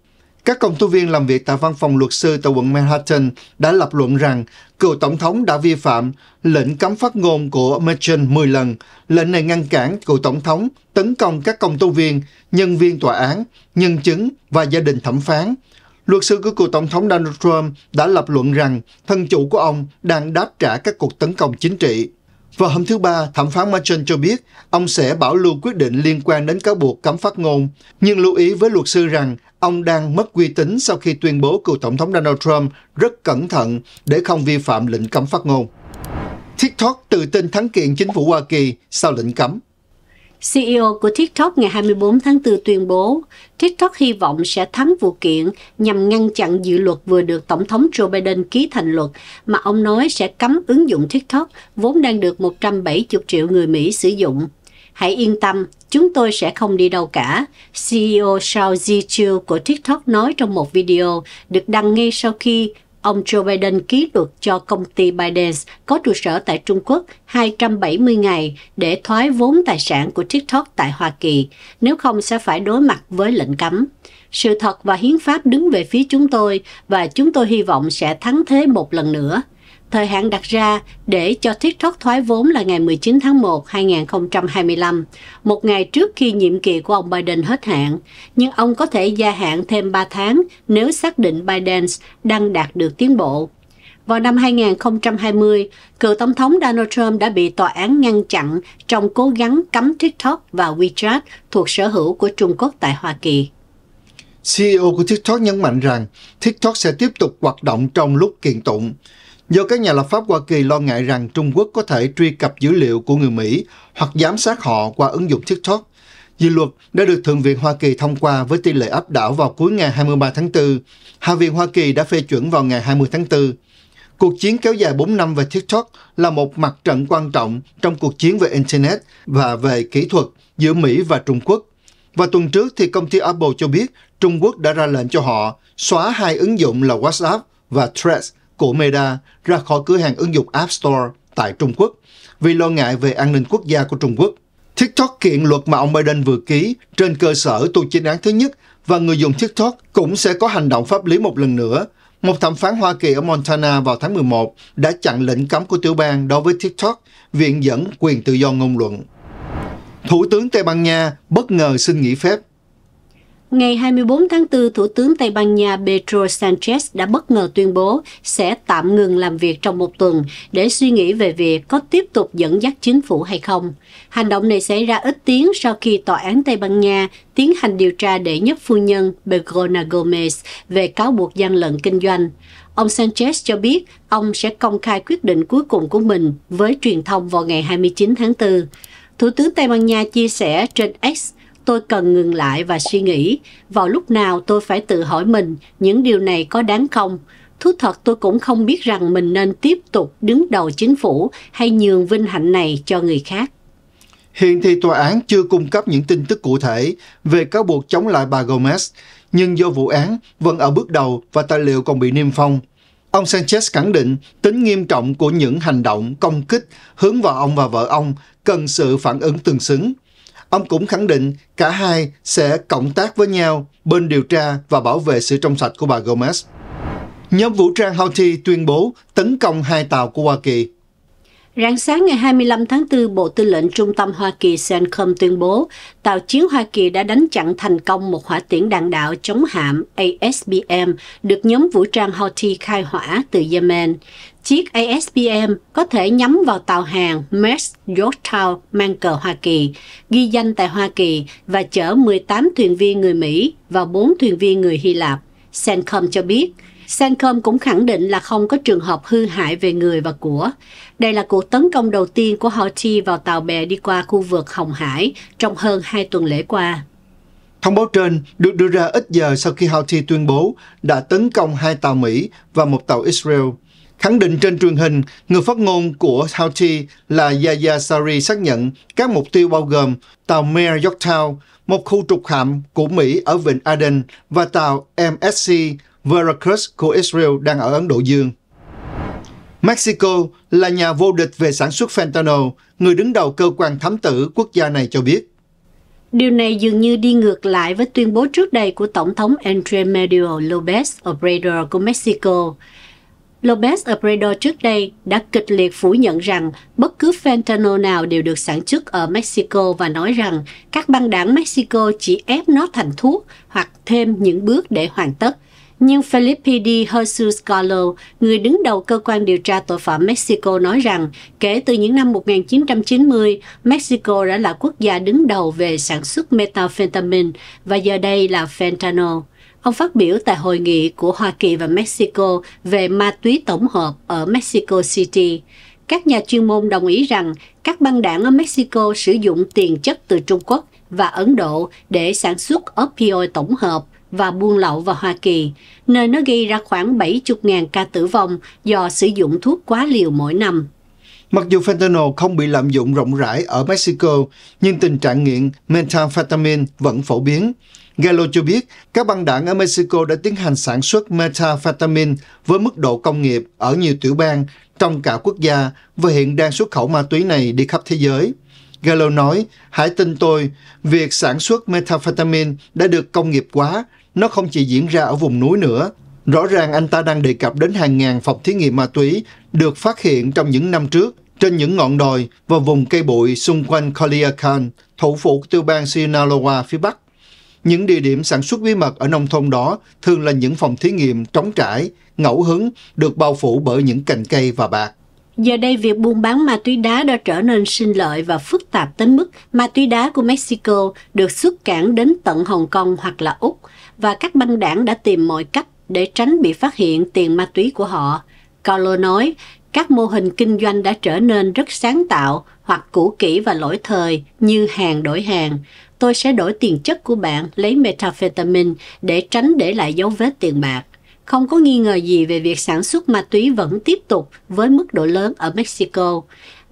Các công tố viên làm việc tại văn phòng luật sư tại quận Manhattan đã lập luận rằng cựu tổng thống đã vi phạm lệnh cấm phát ngôn của Merchant 10 lần. Lệnh này ngăn cản cựu tổng thống tấn công các công tố viên, nhân viên tòa án, nhân chứng và gia đình thẩm phán Luật sư của cựu Tổng thống Donald Trump đã lập luận rằng thân chủ của ông đang đáp trả các cuộc tấn công chính trị. Vào hôm thứ Ba, thẩm phán Machen cho biết ông sẽ bảo lưu quyết định liên quan đến cáo buộc cấm phát ngôn, nhưng lưu ý với luật sư rằng ông đang mất uy tín sau khi tuyên bố cựu Tổng thống Donald Trump rất cẩn thận để không vi phạm lệnh cấm phát ngôn. TikTok tự tin thắng kiện chính phủ Hoa Kỳ sau lệnh cấm. CEO của TikTok ngày 24 tháng 4 tuyên bố, TikTok hy vọng sẽ thắng vụ kiện nhằm ngăn chặn dự luật vừa được Tổng thống Joe Biden ký thành luật mà ông nói sẽ cấm ứng dụng TikTok vốn đang được 170 triệu người Mỹ sử dụng. Hãy yên tâm, chúng tôi sẽ không đi đâu cả, CEO Shao Zichu của TikTok nói trong một video được đăng ngay sau khi ông Joe Biden ký luật cho công ty ByteDance có trụ sở tại Trung Quốc 270 ngày để thoái vốn tài sản của TikTok tại Hoa Kỳ, nếu không sẽ phải đối mặt với lệnh cấm. Sự thật và hiến pháp đứng về phía chúng tôi và chúng tôi hy vọng sẽ thắng thế một lần nữa, Thời hạn đặt ra để cho TikTok thoái vốn là ngày 19 tháng 1, 2025, một ngày trước khi nhiệm kỳ của ông Biden hết hạn, nhưng ông có thể gia hạn thêm 3 tháng nếu xác định Biden đang đạt được tiến bộ. Vào năm 2020, cựu Tổng thống Donald Trump đã bị tòa án ngăn chặn trong cố gắng cấm TikTok và WeChat thuộc sở hữu của Trung Quốc tại Hoa Kỳ. CEO của TikTok nhấn mạnh rằng TikTok sẽ tiếp tục hoạt động trong lúc kiện tụng do các nhà lập pháp Hoa Kỳ lo ngại rằng Trung Quốc có thể truy cập dữ liệu của người Mỹ hoặc giám sát họ qua ứng dụng TikTok. Dự luật đã được Thượng viện Hoa Kỳ thông qua với tỷ lệ áp đảo vào cuối ngày 23 tháng 4. Hạ viện Hoa Kỳ đã phê chuẩn vào ngày 20 tháng 4. Cuộc chiến kéo dài 4 năm về TikTok là một mặt trận quan trọng trong cuộc chiến về Internet và về kỹ thuật giữa Mỹ và Trung Quốc. Và tuần trước thì công ty Apple cho biết Trung Quốc đã ra lệnh cho họ xóa hai ứng dụng là WhatsApp và Threads của Meta ra khỏi cửa hàng ứng dụng App Store tại Trung Quốc vì lo ngại về an ninh quốc gia của Trung Quốc. TikTok kiện luật mà ông Biden vừa ký trên cơ sở tu chính án thứ nhất và người dùng TikTok cũng sẽ có hành động pháp lý một lần nữa. Một thẩm phán Hoa Kỳ ở Montana vào tháng 11 đã chặn lệnh cấm của tiểu bang đối với TikTok, viện dẫn quyền tự do ngôn luận. Thủ tướng Tây Ban Nha bất ngờ xin nghỉ phép Ngày 24 tháng 4, Thủ tướng Tây Ban Nha Pedro Sanchez đã bất ngờ tuyên bố sẽ tạm ngừng làm việc trong một tuần để suy nghĩ về việc có tiếp tục dẫn dắt chính phủ hay không. Hành động này xảy ra ít tiếng sau khi Tòa án Tây Ban Nha tiến hành điều tra để nhất phu nhân Begonia Gomez về cáo buộc gian lận kinh doanh. Ông Sanchez cho biết ông sẽ công khai quyết định cuối cùng của mình với truyền thông vào ngày 29 tháng 4. Thủ tướng Tây Ban Nha chia sẻ trên X tôi cần ngừng lại và suy nghĩ vào lúc nào tôi phải tự hỏi mình những điều này có đáng không thú thật tôi cũng không biết rằng mình nên tiếp tục đứng đầu chính phủ hay nhường vinh hạnh này cho người khác Hiện thì tòa án chưa cung cấp những tin tức cụ thể về cáo buộc chống lại bà Gomez, nhưng do vụ án vẫn ở bước đầu và tài liệu còn bị niêm phong. Ông Sanchez khẳng định tính nghiêm trọng của những hành động công kích hướng vào ông và vợ ông cần sự phản ứng tương xứng. Ông cũng khẳng định cả hai sẽ cộng tác với nhau bên điều tra và bảo vệ sự trong sạch của bà Gomez. Nhóm vũ trang Houthi tuyên bố tấn công hai tàu của Hoa Kỳ Rạng sáng ngày 25 tháng 4, Bộ Tư lệnh Trung tâm Hoa Kỳ CENTCOM tuyên bố tàu chiến Hoa Kỳ đã đánh chặn thành công một hỏa tiễn đạn đạo chống hạm ASBM được nhóm vũ trang Houthi khai hỏa từ Yemen. Chiếc ASBM có thể nhắm vào tàu hàng Maersk Yorktown mang cờ Hoa Kỳ, ghi danh tại Hoa Kỳ và chở 18 thuyền viên người Mỹ và 4 thuyền viên người Hy Lạp. CENTCOM cho biết, Sancom cũng khẳng định là không có trường hợp hư hại về người và của. Đây là cuộc tấn công đầu tiên của Houthi vào tàu bè đi qua khu vực Hồng Hải trong hơn hai tuần lễ qua. Thông báo trên được đưa ra ít giờ sau khi Houthi tuyên bố đã tấn công hai tàu Mỹ và một tàu Israel. Khẳng định trên truyền hình, người phát ngôn của Houthi là Yahya Sari xác nhận các mục tiêu bao gồm tàu Mare Yorktown, một khu trục hạm của Mỹ ở Vịnh Aden và tàu MSC Veracruz của Israel đang ở Ấn Độ Dương. Mexico là nhà vô địch về sản xuất fentanyl, người đứng đầu cơ quan thám tử quốc gia này cho biết. Điều này dường như đi ngược lại với tuyên bố trước đây của Tổng thống Andrés Manuel López Obrador của Mexico. López Obrador trước đây đã kịch liệt phủ nhận rằng bất cứ fentanyl nào đều được sản xuất ở Mexico và nói rằng các băng đảng Mexico chỉ ép nó thành thuốc hoặc thêm những bước để hoàn tất – nhưng Felipe D. Jesus Carlo, người đứng đầu cơ quan điều tra tội phạm Mexico nói rằng kể từ những năm 1990, Mexico đã là quốc gia đứng đầu về sản xuất methamphetamine và giờ đây là fentanyl. Ông phát biểu tại hội nghị của Hoa Kỳ và Mexico về ma túy tổng hợp ở Mexico City. Các nhà chuyên môn đồng ý rằng các băng đảng ở Mexico sử dụng tiền chất từ Trung Quốc và Ấn Độ để sản xuất opioid tổng hợp và buôn lậu vào Hoa Kỳ, nơi nó gây ra khoảng 70.000 ca tử vong do sử dụng thuốc quá liều mỗi năm. Mặc dù fentanyl không bị lạm dụng rộng rãi ở Mexico, nhưng tình trạng nghiện methamphetamine vẫn phổ biến. Gallo cho biết các băng đảng ở Mexico đã tiến hành sản xuất methamphetamine với mức độ công nghiệp ở nhiều tiểu bang trong cả quốc gia và hiện đang xuất khẩu ma túy này đi khắp thế giới. Gallo nói, hãy tin tôi, việc sản xuất methamphetamine đã được công nghiệp quá nó không chỉ diễn ra ở vùng núi nữa. Rõ ràng anh ta đang đề cập đến hàng ngàn phòng thí nghiệm ma túy được phát hiện trong những năm trước trên những ngọn đồi và vùng cây bụi xung quanh Culiacan, thủ phủ của tiểu bang Sinaloa phía Bắc. Những địa điểm sản xuất bí mật ở nông thôn đó thường là những phòng thí nghiệm trống trải, ngẫu hứng, được bao phủ bởi những cành cây và bạc. Giờ đây việc buôn bán ma túy đá đã trở nên sinh lợi và phức tạp đến mức ma túy đá của Mexico được xuất cảng đến tận Hồng Kông hoặc là Úc và các băng đảng đã tìm mọi cách để tránh bị phát hiện tiền ma túy của họ. Carlo nói, các mô hình kinh doanh đã trở nên rất sáng tạo hoặc cũ kỹ và lỗi thời như hàng đổi hàng. Tôi sẽ đổi tiền chất của bạn lấy methamphetamine để tránh để lại dấu vết tiền bạc. Không có nghi ngờ gì về việc sản xuất ma túy vẫn tiếp tục với mức độ lớn ở Mexico.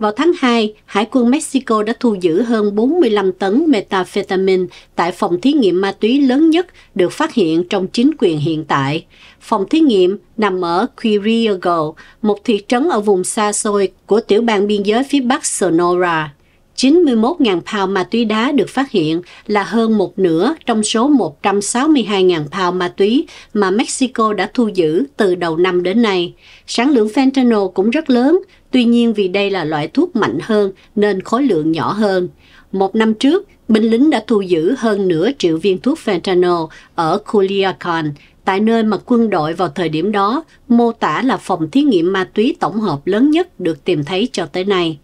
Vào tháng 2, Hải quân Mexico đã thu giữ hơn 45 tấn metafetamin tại phòng thí nghiệm ma túy lớn nhất được phát hiện trong chính quyền hiện tại. Phòng thí nghiệm nằm ở Quiriego, một thị trấn ở vùng xa xôi của tiểu bang biên giới phía bắc Sonora. 91.000 pound ma túy đá được phát hiện là hơn một nửa trong số 162.000 pound ma túy mà Mexico đã thu giữ từ đầu năm đến nay. Sản lượng fentanyl cũng rất lớn, tuy nhiên vì đây là loại thuốc mạnh hơn nên khối lượng nhỏ hơn. Một năm trước, binh lính đã thu giữ hơn nửa triệu viên thuốc fentanyl ở Culiacan, tại nơi mà quân đội vào thời điểm đó mô tả là phòng thí nghiệm ma túy tổng hợp lớn nhất được tìm thấy cho tới nay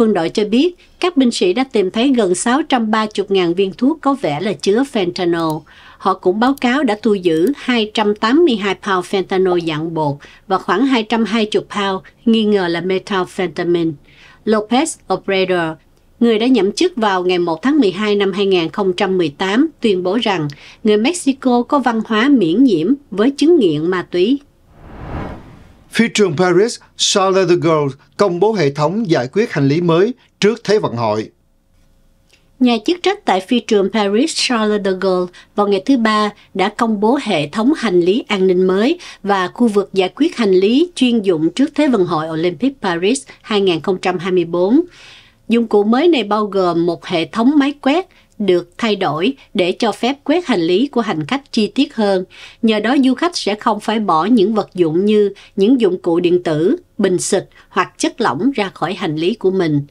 quân đội cho biết các binh sĩ đã tìm thấy gần 630.000 viên thuốc có vẻ là chứa fentanyl. Họ cũng báo cáo đã thu giữ 282 pound fentanyl dạng bột và khoảng 220 pound nghi ngờ là methamphetamine. Lopez Obrador, người đã nhậm chức vào ngày 1 tháng 12 năm 2018, tuyên bố rằng người Mexico có văn hóa miễn nhiễm với chứng nghiện ma túy. Phi trường Paris Charles de Gaulle công bố hệ thống giải quyết hành lý mới trước Thế vận hội. Nhà chức trách tại phi trường Paris Charles de Gaulle vào ngày thứ Ba đã công bố hệ thống hành lý an ninh mới và khu vực giải quyết hành lý chuyên dụng trước Thế vận hội Olympic Paris 2024. Dụng cụ mới này bao gồm một hệ thống máy quét, được thay đổi để cho phép quét hành lý của hành khách chi tiết hơn. Nhờ đó du khách sẽ không phải bỏ những vật dụng như những dụng cụ điện tử, bình xịt hoặc chất lỏng ra khỏi hành lý của mình.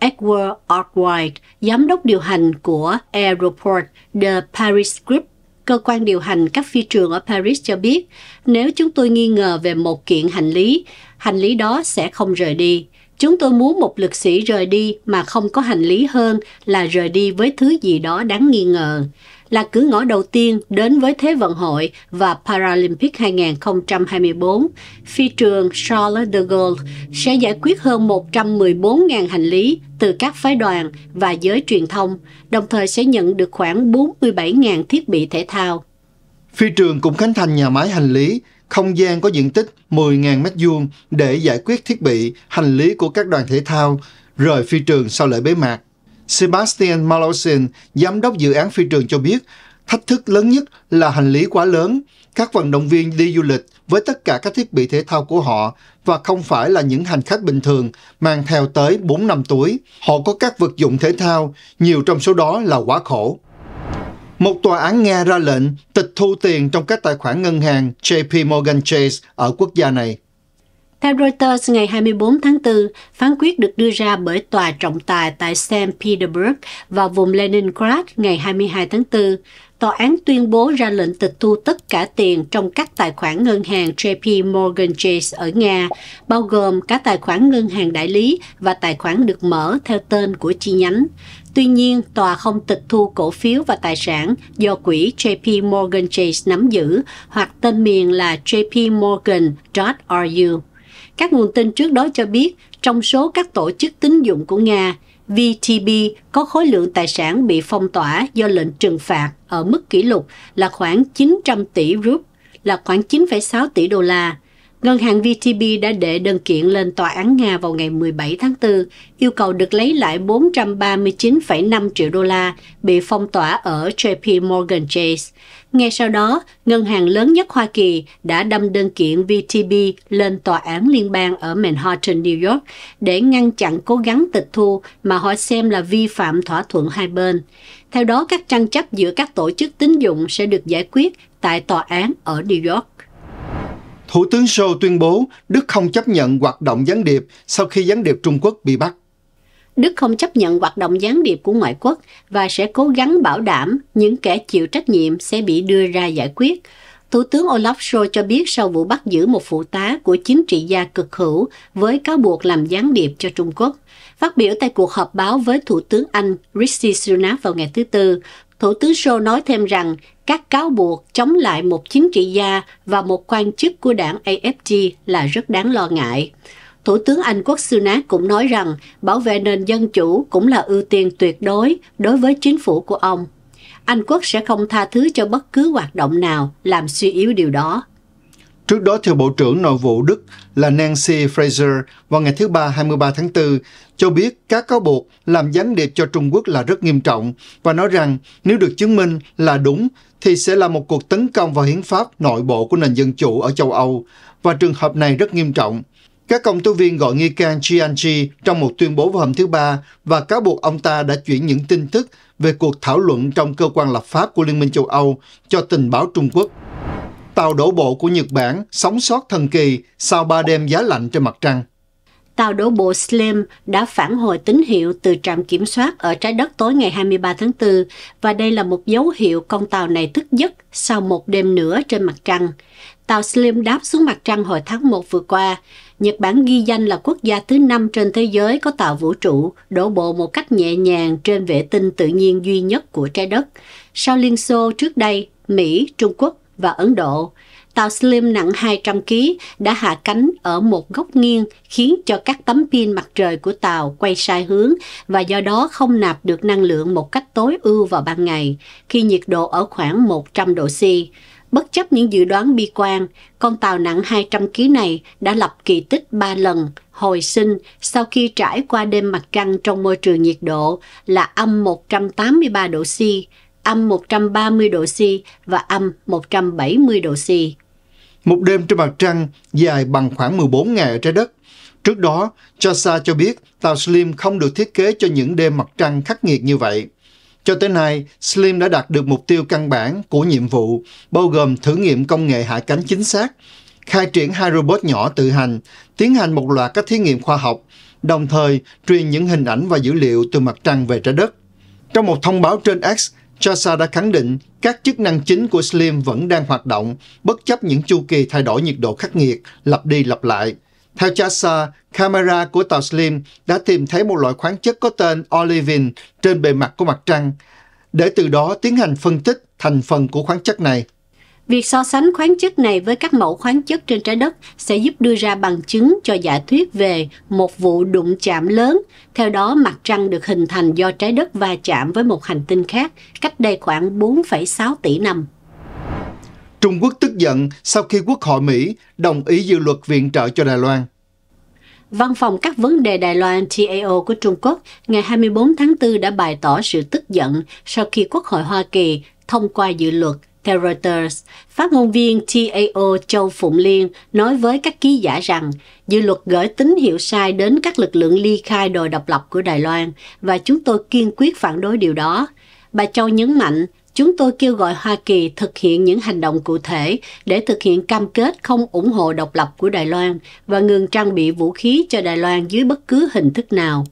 Edward Arkwright, giám đốc điều hành của Aeroport de Paris Group, cơ quan điều hành các phi trường ở Paris cho biết, nếu chúng tôi nghi ngờ về một kiện hành lý, hành lý đó sẽ không rời đi. Chúng tôi muốn một lực sĩ rời đi mà không có hành lý hơn là rời đi với thứ gì đó đáng nghi ngờ. Là cửa ngõ đầu tiên đến với Thế vận hội và Paralympic 2024, phi trường Charles de Gaulle sẽ giải quyết hơn 114.000 hành lý từ các phái đoàn và giới truyền thông, đồng thời sẽ nhận được khoảng 47.000 thiết bị thể thao. Phi trường cũng khánh thành nhà máy hành lý không gian có diện tích 10.000 m2 để giải quyết thiết bị, hành lý của các đoàn thể thao rời phi trường sau lễ bế mạc. Sebastian Malausin, giám đốc dự án phi trường cho biết, thách thức lớn nhất là hành lý quá lớn. Các vận động viên đi du lịch với tất cả các thiết bị thể thao của họ và không phải là những hành khách bình thường mang theo tới 4 năm tuổi. Họ có các vật dụng thể thao, nhiều trong số đó là quá khổ. Một tòa án Nga ra lệnh tịch thu tiền trong các tài khoản ngân hàng JP Morgan Chase ở quốc gia này. Theo Reuters, ngày 24 tháng 4, phán quyết được đưa ra bởi tòa trọng tài tại St. Petersburg và vùng Leningrad ngày 22 tháng 4. Tòa án tuyên bố ra lệnh tịch thu tất cả tiền trong các tài khoản ngân hàng JP Morgan Chase ở Nga, bao gồm cả tài khoản ngân hàng đại lý và tài khoản được mở theo tên của chi nhánh. Tuy nhiên, tòa không tịch thu cổ phiếu và tài sản do quỹ JP Morgan Chase nắm giữ hoặc tên miền là jpmorgan.ru. Các nguồn tin trước đó cho biết, trong số các tổ chức tín dụng của Nga, VTB có khối lượng tài sản bị phong tỏa do lệnh trừng phạt ở mức kỷ lục là khoảng 900 tỷ rúp, là khoảng 9,6 tỷ đô la. Ngân hàng VTB đã đệ đơn kiện lên tòa án Nga vào ngày 17 tháng 4, yêu cầu được lấy lại 439,5 triệu đô la bị phong tỏa ở JP Morgan Chase. Ngay sau đó, ngân hàng lớn nhất Hoa Kỳ đã đâm đơn kiện VTB lên tòa án liên bang ở Manhattan, New York để ngăn chặn cố gắng tịch thu mà họ xem là vi phạm thỏa thuận hai bên. Theo đó, các tranh chấp giữa các tổ chức tín dụng sẽ được giải quyết tại tòa án ở New York. Thủ tướng Show tuyên bố Đức không chấp nhận hoạt động gián điệp sau khi gián điệp Trung Quốc bị bắt. Đức không chấp nhận hoạt động gián điệp của ngoại quốc và sẽ cố gắng bảo đảm những kẻ chịu trách nhiệm sẽ bị đưa ra giải quyết. Thủ tướng Olaf Scholz cho biết sau vụ bắt giữ một phụ tá của chính trị gia cực hữu với cáo buộc làm gián điệp cho Trung Quốc. Phát biểu tại cuộc họp báo với Thủ tướng Anh Rishi Sunak vào ngày thứ Tư, Thủ tướng Scholz nói thêm rằng các cáo buộc chống lại một chính trị gia và một quan chức của đảng AFD là rất đáng lo ngại. Thủ tướng Anh Quốc Sunak cũng nói rằng bảo vệ nền dân chủ cũng là ưu tiên tuyệt đối đối với chính phủ của ông. Anh Quốc sẽ không tha thứ cho bất cứ hoạt động nào làm suy yếu điều đó. Trước đó, theo Bộ trưởng Nội vụ Đức là Nancy Fraser vào ngày thứ Ba 23 tháng 4 cho biết các cáo buộc làm gián điệp cho Trung Quốc là rất nghiêm trọng và nói rằng nếu được chứng minh là đúng thì sẽ là một cuộc tấn công vào hiến pháp nội bộ của nền dân chủ ở châu Âu và trường hợp này rất nghiêm trọng. Các công tố viên gọi nghi can Chianchi trong một tuyên bố vào hôm thứ Ba và cáo buộc ông ta đã chuyển những tin tức về cuộc thảo luận trong cơ quan lập pháp của Liên minh châu Âu cho tình báo Trung Quốc. Tàu đổ bộ của Nhật Bản sống sót thần kỳ sau ba đêm giá lạnh trên mặt trăng. Tàu đổ bộ Slim đã phản hồi tín hiệu từ trạm kiểm soát ở trái đất tối ngày 23 tháng 4 và đây là một dấu hiệu con tàu này thức giấc sau một đêm nữa trên mặt trăng. Tàu Slim đáp xuống mặt trăng hồi tháng 1 vừa qua. Nhật Bản ghi danh là quốc gia thứ năm trên thế giới có tàu vũ trụ đổ bộ một cách nhẹ nhàng trên vệ tinh tự nhiên duy nhất của trái đất. Sau Liên Xô trước đây, Mỹ, Trung Quốc và Ấn Độ, tàu Slim nặng 200 kg đã hạ cánh ở một góc nghiêng khiến cho các tấm pin mặt trời của tàu quay sai hướng và do đó không nạp được năng lượng một cách tối ưu vào ban ngày khi nhiệt độ ở khoảng 100 độ C. Bất chấp những dự đoán bi quan, con tàu nặng 200 kg này đã lập kỳ tích 3 lần, hồi sinh sau khi trải qua đêm mặt trăng trong môi trường nhiệt độ là âm 183 độ C, âm 130 độ C và âm 170 độ C. Một đêm trên mặt trăng dài bằng khoảng 14 ngày ở trái đất. Trước đó, NASA cho biết tàu Slim không được thiết kế cho những đêm mặt trăng khắc nghiệt như vậy. Cho tới nay, Slim đã đạt được mục tiêu căn bản của nhiệm vụ, bao gồm thử nghiệm công nghệ hạ cánh chính xác, khai triển hai robot nhỏ tự hành, tiến hành một loạt các thí nghiệm khoa học, đồng thời truyền những hình ảnh và dữ liệu từ mặt trăng về trái đất. Trong một thông báo trên X, JAXA đã khẳng định các chức năng chính của Slim vẫn đang hoạt động bất chấp những chu kỳ thay đổi nhiệt độ khắc nghiệt lặp đi lặp lại. Theo JAXA, camera của tàu Slim đã tìm thấy một loại khoáng chất có tên olivine trên bề mặt của mặt trăng, để từ đó tiến hành phân tích thành phần của khoáng chất này. Việc so sánh khoáng chất này với các mẫu khoáng chất trên trái đất sẽ giúp đưa ra bằng chứng cho giả thuyết về một vụ đụng chạm lớn. Theo đó, mặt trăng được hình thành do trái đất va chạm với một hành tinh khác cách đây khoảng 4,6 tỷ năm. Trung Quốc tức giận sau khi Quốc hội Mỹ đồng ý dự luật viện trợ cho Đài Loan. Văn phòng các vấn đề Đài Loan TAO của Trung Quốc ngày 24 tháng 4 đã bày tỏ sự tức giận sau khi Quốc hội Hoa Kỳ thông qua dự luật theo Reuters, phát ngôn viên TAO Châu Phụng Liên nói với các ký giả rằng dự luật gửi tín hiệu sai đến các lực lượng ly khai đòi độc lập của Đài Loan và chúng tôi kiên quyết phản đối điều đó. Bà Châu nhấn mạnh Chúng tôi kêu gọi Hoa Kỳ thực hiện những hành động cụ thể để thực hiện cam kết không ủng hộ độc lập của Đài Loan và ngừng trang bị vũ khí cho Đài Loan dưới bất cứ hình thức nào.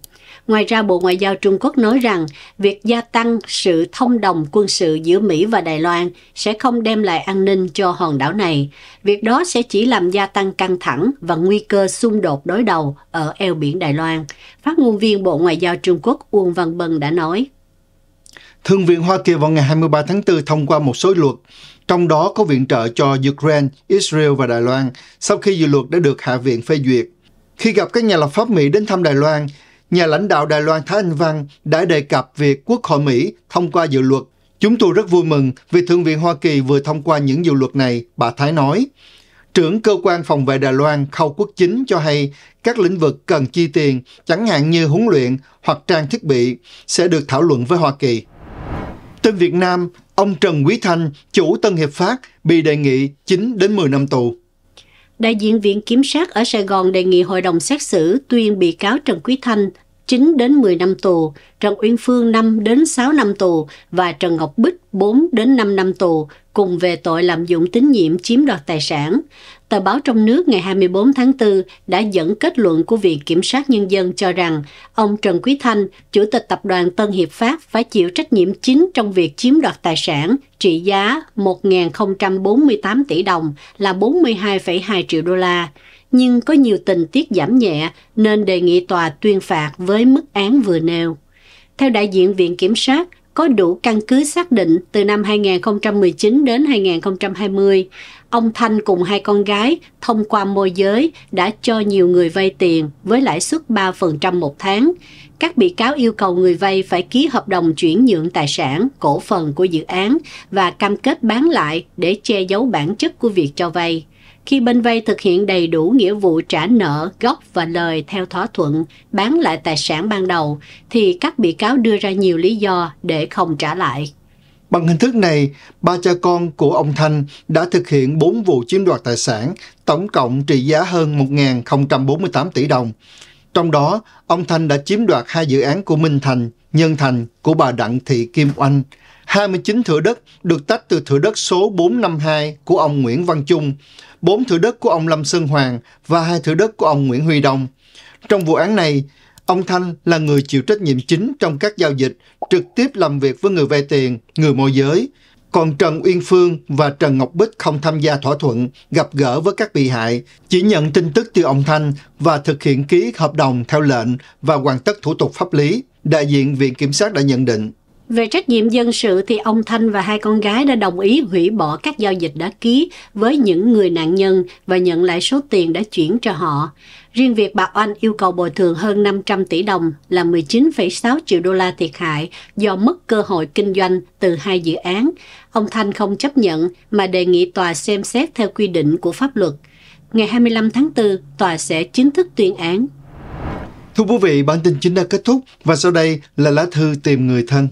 Ngoài ra, Bộ Ngoại giao Trung Quốc nói rằng việc gia tăng sự thông đồng quân sự giữa Mỹ và Đài Loan sẽ không đem lại an ninh cho hòn đảo này. Việc đó sẽ chỉ làm gia tăng căng thẳng và nguy cơ xung đột đối đầu ở eo biển Đài Loan. Phát ngôn viên Bộ Ngoại giao Trung Quốc Uông Văn Bân đã nói. Thượng viện Hoa Kỳ vào ngày 23 tháng 4 thông qua một số luật, trong đó có viện trợ cho Ukraine, Israel và Đài Loan sau khi dự luật đã được Hạ viện phê duyệt. Khi gặp các nhà lập pháp Mỹ đến thăm Đài Loan, nhà lãnh đạo Đài Loan Thái Anh Văn đã đề cập việc Quốc hội Mỹ thông qua dự luật. Chúng tôi rất vui mừng vì Thượng viện Hoa Kỳ vừa thông qua những dự luật này, bà Thái nói. Trưởng cơ quan phòng vệ Đài Loan Khâu Quốc Chính cho hay các lĩnh vực cần chi tiền, chẳng hạn như huấn luyện hoặc trang thiết bị, sẽ được thảo luận với Hoa Kỳ. Tên Việt Nam, ông Trần Quý Thanh, chủ Tân Hiệp Phát, bị đề nghị 9 đến 10 năm tù. Đại diện Viện Kiểm sát ở Sài Gòn đề nghị hội đồng xét xử tuyên bị cáo Trần Quý Thanh 9 đến 10 năm tù, Trần Uyên Phương 5 đến 6 năm tù và Trần Ngọc Bích 4 đến 5 năm tù cùng về tội lạm dụng tín nhiệm chiếm đoạt tài sản. Tờ báo trong nước ngày 24 tháng 4 đã dẫn kết luận của Viện Kiểm sát Nhân dân cho rằng ông Trần Quý Thanh, Chủ tịch Tập đoàn Tân Hiệp Phát phải chịu trách nhiệm chính trong việc chiếm đoạt tài sản trị giá 1.048 tỷ đồng là 42,2 triệu đô la. Nhưng có nhiều tình tiết giảm nhẹ nên đề nghị tòa tuyên phạt với mức án vừa nêu. Theo đại diện Viện Kiểm sát, có đủ căn cứ xác định từ năm 2019 đến 2020, Ông Thanh cùng hai con gái thông qua môi giới đã cho nhiều người vay tiền với lãi suất 3% một tháng. Các bị cáo yêu cầu người vay phải ký hợp đồng chuyển nhượng tài sản, cổ phần của dự án và cam kết bán lại để che giấu bản chất của việc cho vay. Khi bên vay thực hiện đầy đủ nghĩa vụ trả nợ, gốc và lời theo thỏa thuận, bán lại tài sản ban đầu, thì các bị cáo đưa ra nhiều lý do để không trả lại. Bằng hình thức này, ba cha con của ông Thanh đã thực hiện 4 vụ chiếm đoạt tài sản, tổng cộng trị giá hơn 1.048 tỷ đồng. Trong đó, ông Thanh đã chiếm đoạt hai dự án của Minh Thành, Nhân Thành của bà Đặng Thị Kim Oanh, 29 thửa đất được tách từ thửa đất số 452 của ông Nguyễn Văn Trung, 4 thửa đất của ông Lâm Sơn Hoàng và hai thửa đất của ông Nguyễn Huy Đông. Trong vụ án này, Ông Thanh là người chịu trách nhiệm chính trong các giao dịch, trực tiếp làm việc với người vay tiền, người môi giới. Còn Trần Uyên Phương và Trần Ngọc Bích không tham gia thỏa thuận, gặp gỡ với các bị hại, chỉ nhận tin tức từ ông Thanh và thực hiện ký hợp đồng theo lệnh và hoàn tất thủ tục pháp lý, đại diện Viện Kiểm sát đã nhận định. Về trách nhiệm dân sự thì ông Thanh và hai con gái đã đồng ý hủy bỏ các giao dịch đã ký với những người nạn nhân và nhận lại số tiền đã chuyển cho họ. Riêng việc bà Oanh yêu cầu bồi thường hơn 500 tỷ đồng là 19,6 triệu đô la thiệt hại do mất cơ hội kinh doanh từ hai dự án. Ông Thanh không chấp nhận mà đề nghị tòa xem xét theo quy định của pháp luật. Ngày 25 tháng 4, tòa sẽ chính thức tuyên án Thưa quý vị, bản tin chính đã kết thúc và sau đây là lá thư tìm người thân.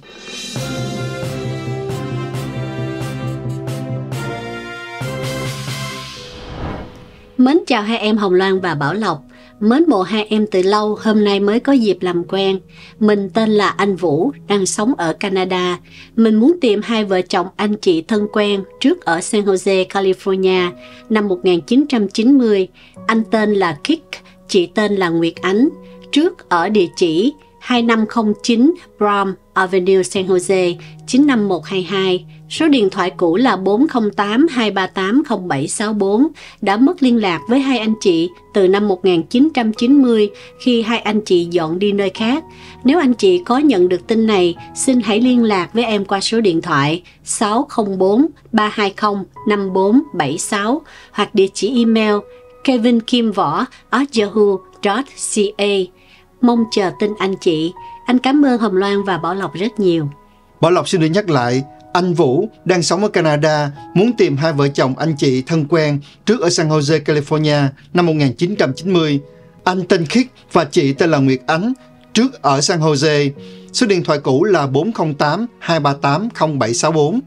Mến chào hai em Hồng Loan và Bảo Lộc. Mến mộ hai em từ lâu, hôm nay mới có dịp làm quen. Mình tên là anh Vũ, đang sống ở Canada. Mình muốn tìm hai vợ chồng anh chị thân quen trước ở San Jose, California, năm 1990. Anh tên là Kick, chị tên là Nguyệt Ánh trước ở địa chỉ 2509 Brom Avenue San Jose 95122. Số điện thoại cũ là 408 238 0764 đã mất liên lạc với hai anh chị từ năm 1990 khi hai anh chị dọn đi nơi khác. Nếu anh chị có nhận được tin này, xin hãy liên lạc với em qua số điện thoại 604 320 5476 hoặc địa chỉ email kevinkimvõ@yahoo.ca. Mong chờ tin anh chị. Anh cảm ơn Hồng Loan và Bảo Lộc rất nhiều. Bảo Lộc xin được nhắc lại, anh Vũ đang sống ở Canada muốn tìm hai vợ chồng anh chị thân quen trước ở San Jose, California năm 1990. Anh tên khiết và chị tên là Nguyệt Ánh trước ở San Jose. Số điện thoại cũ là 408 238 0764.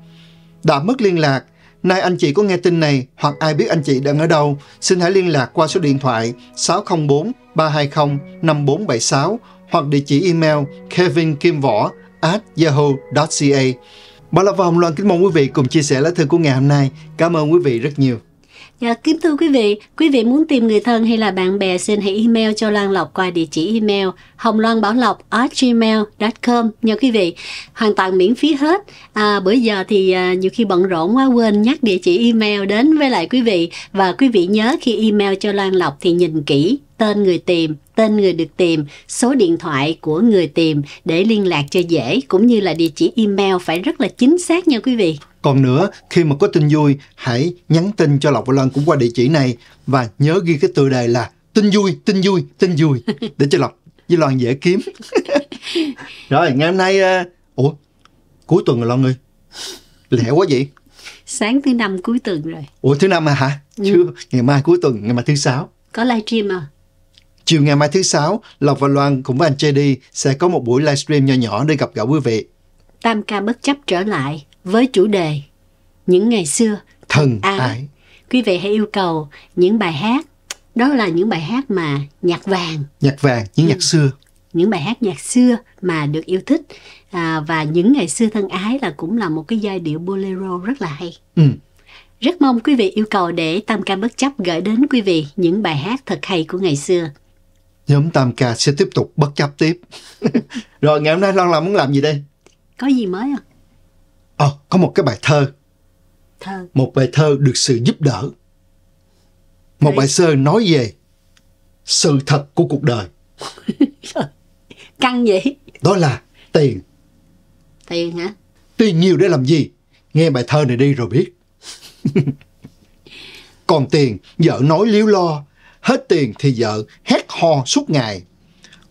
Đã mất liên lạc, nay anh chị có nghe tin này hoặc ai biết anh chị đang ở đâu, xin hãy liên lạc qua số điện thoại 604 320 5476 hoặc địa chỉ email kevin kim võ at yahoo.ca. Bảo là và Hồng Loan kính mong quý vị cùng chia sẻ lá thư của ngày hôm nay. Cảm ơn quý vị rất nhiều. Dạ, kính thưa quý vị, quý vị muốn tìm người thân hay là bạn bè xin hãy email cho Loan Lộc qua địa chỉ email hồng loan bảo lộc gmail.com nha quý vị hoàn toàn miễn phí hết à, bữa giờ thì à, nhiều khi bận rộn quá quên nhắc địa chỉ email đến với lại quý vị và quý vị nhớ khi email cho Loan Lộc thì nhìn kỹ tên người tìm tên người được tìm, số điện thoại của người tìm để liên lạc cho dễ cũng như là địa chỉ email phải rất là chính xác nha quý vị. Còn nữa, khi mà có tin vui, hãy nhắn tin cho Lộc và Loan cũng qua địa chỉ này và nhớ ghi cái tựa đề là tin vui, tin vui, tin vui để cho Lộc với Loan dễ kiếm. Rồi, ngày hôm nay... Uh... Ủa, cuối tuần rồi Loan ơi. Lẹ quá vậy sáng thứ năm cuối tuần rồi ủa thứ năm à hả ừ. chưa ừ. ngày mai cuối tuần ngày mai thứ sáu có livestream à Chiều ngày mai thứ Sáu, Lộc và Loan cùng với anh JD sẽ có một buổi livestream nhỏ nhỏ để gặp gỡ quý vị. Tam ca bất chấp trở lại với chủ đề Những ngày xưa, thần ái. Quý vị hãy yêu cầu những bài hát, đó là những bài hát mà nhạc vàng. Nhạc vàng, những ừ. nhạc xưa. Những bài hát nhạc xưa mà được yêu thích à, và những ngày xưa thân ái là cũng là một cái giai điệu bolero rất là hay. Ừ. Rất mong quý vị yêu cầu để Tam ca bất chấp gửi đến quý vị những bài hát thật hay của ngày xưa nhóm tam ca sẽ tiếp tục bất chấp tiếp rồi ngày hôm nay loan làm muốn làm gì đây có gì mới không ờ à, có một cái bài thơ thơ một bài thơ được sự giúp đỡ một Đấy. bài thơ nói về sự thật của cuộc đời căng vậy đó là tiền tiền hả tiền nhiều để làm gì nghe bài thơ này đi rồi biết còn tiền vợ nói liếu lo hết tiền thì vợ hét ho suốt ngày.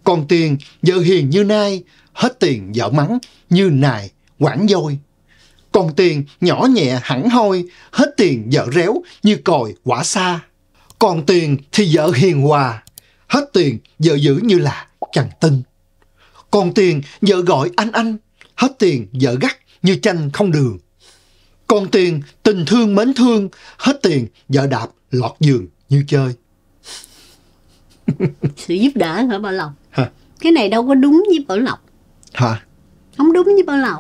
Còn tiền vợ hiền như nai, hết tiền vợ mắng như nài, quảng dôi. Còn tiền nhỏ nhẹ hẳn hoi, hết tiền vợ réo như còi quả xa. Còn tiền thì vợ hiền hòa, hết tiền vợ giữ như là chằn tinh. Còn tiền vợ gọi anh anh, hết tiền vợ gắt như chanh không đường. Còn tiền tình thương mến thương, hết tiền vợ đạp lọt giường như chơi. sự giúp đỡ hả bảo lộc hả? cái này đâu có đúng với bảo lộc hả không đúng với bảo lộc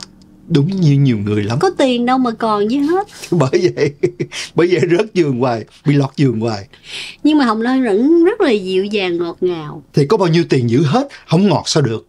đúng như nhiều người lắm có tiền đâu mà còn với hết bởi vậy bởi vậy rớt giường hoài bị lọt giường hoài nhưng mà hồng loan vẫn rất là dịu dàng ngọt ngào thì có bao nhiêu tiền giữ hết không ngọt sao được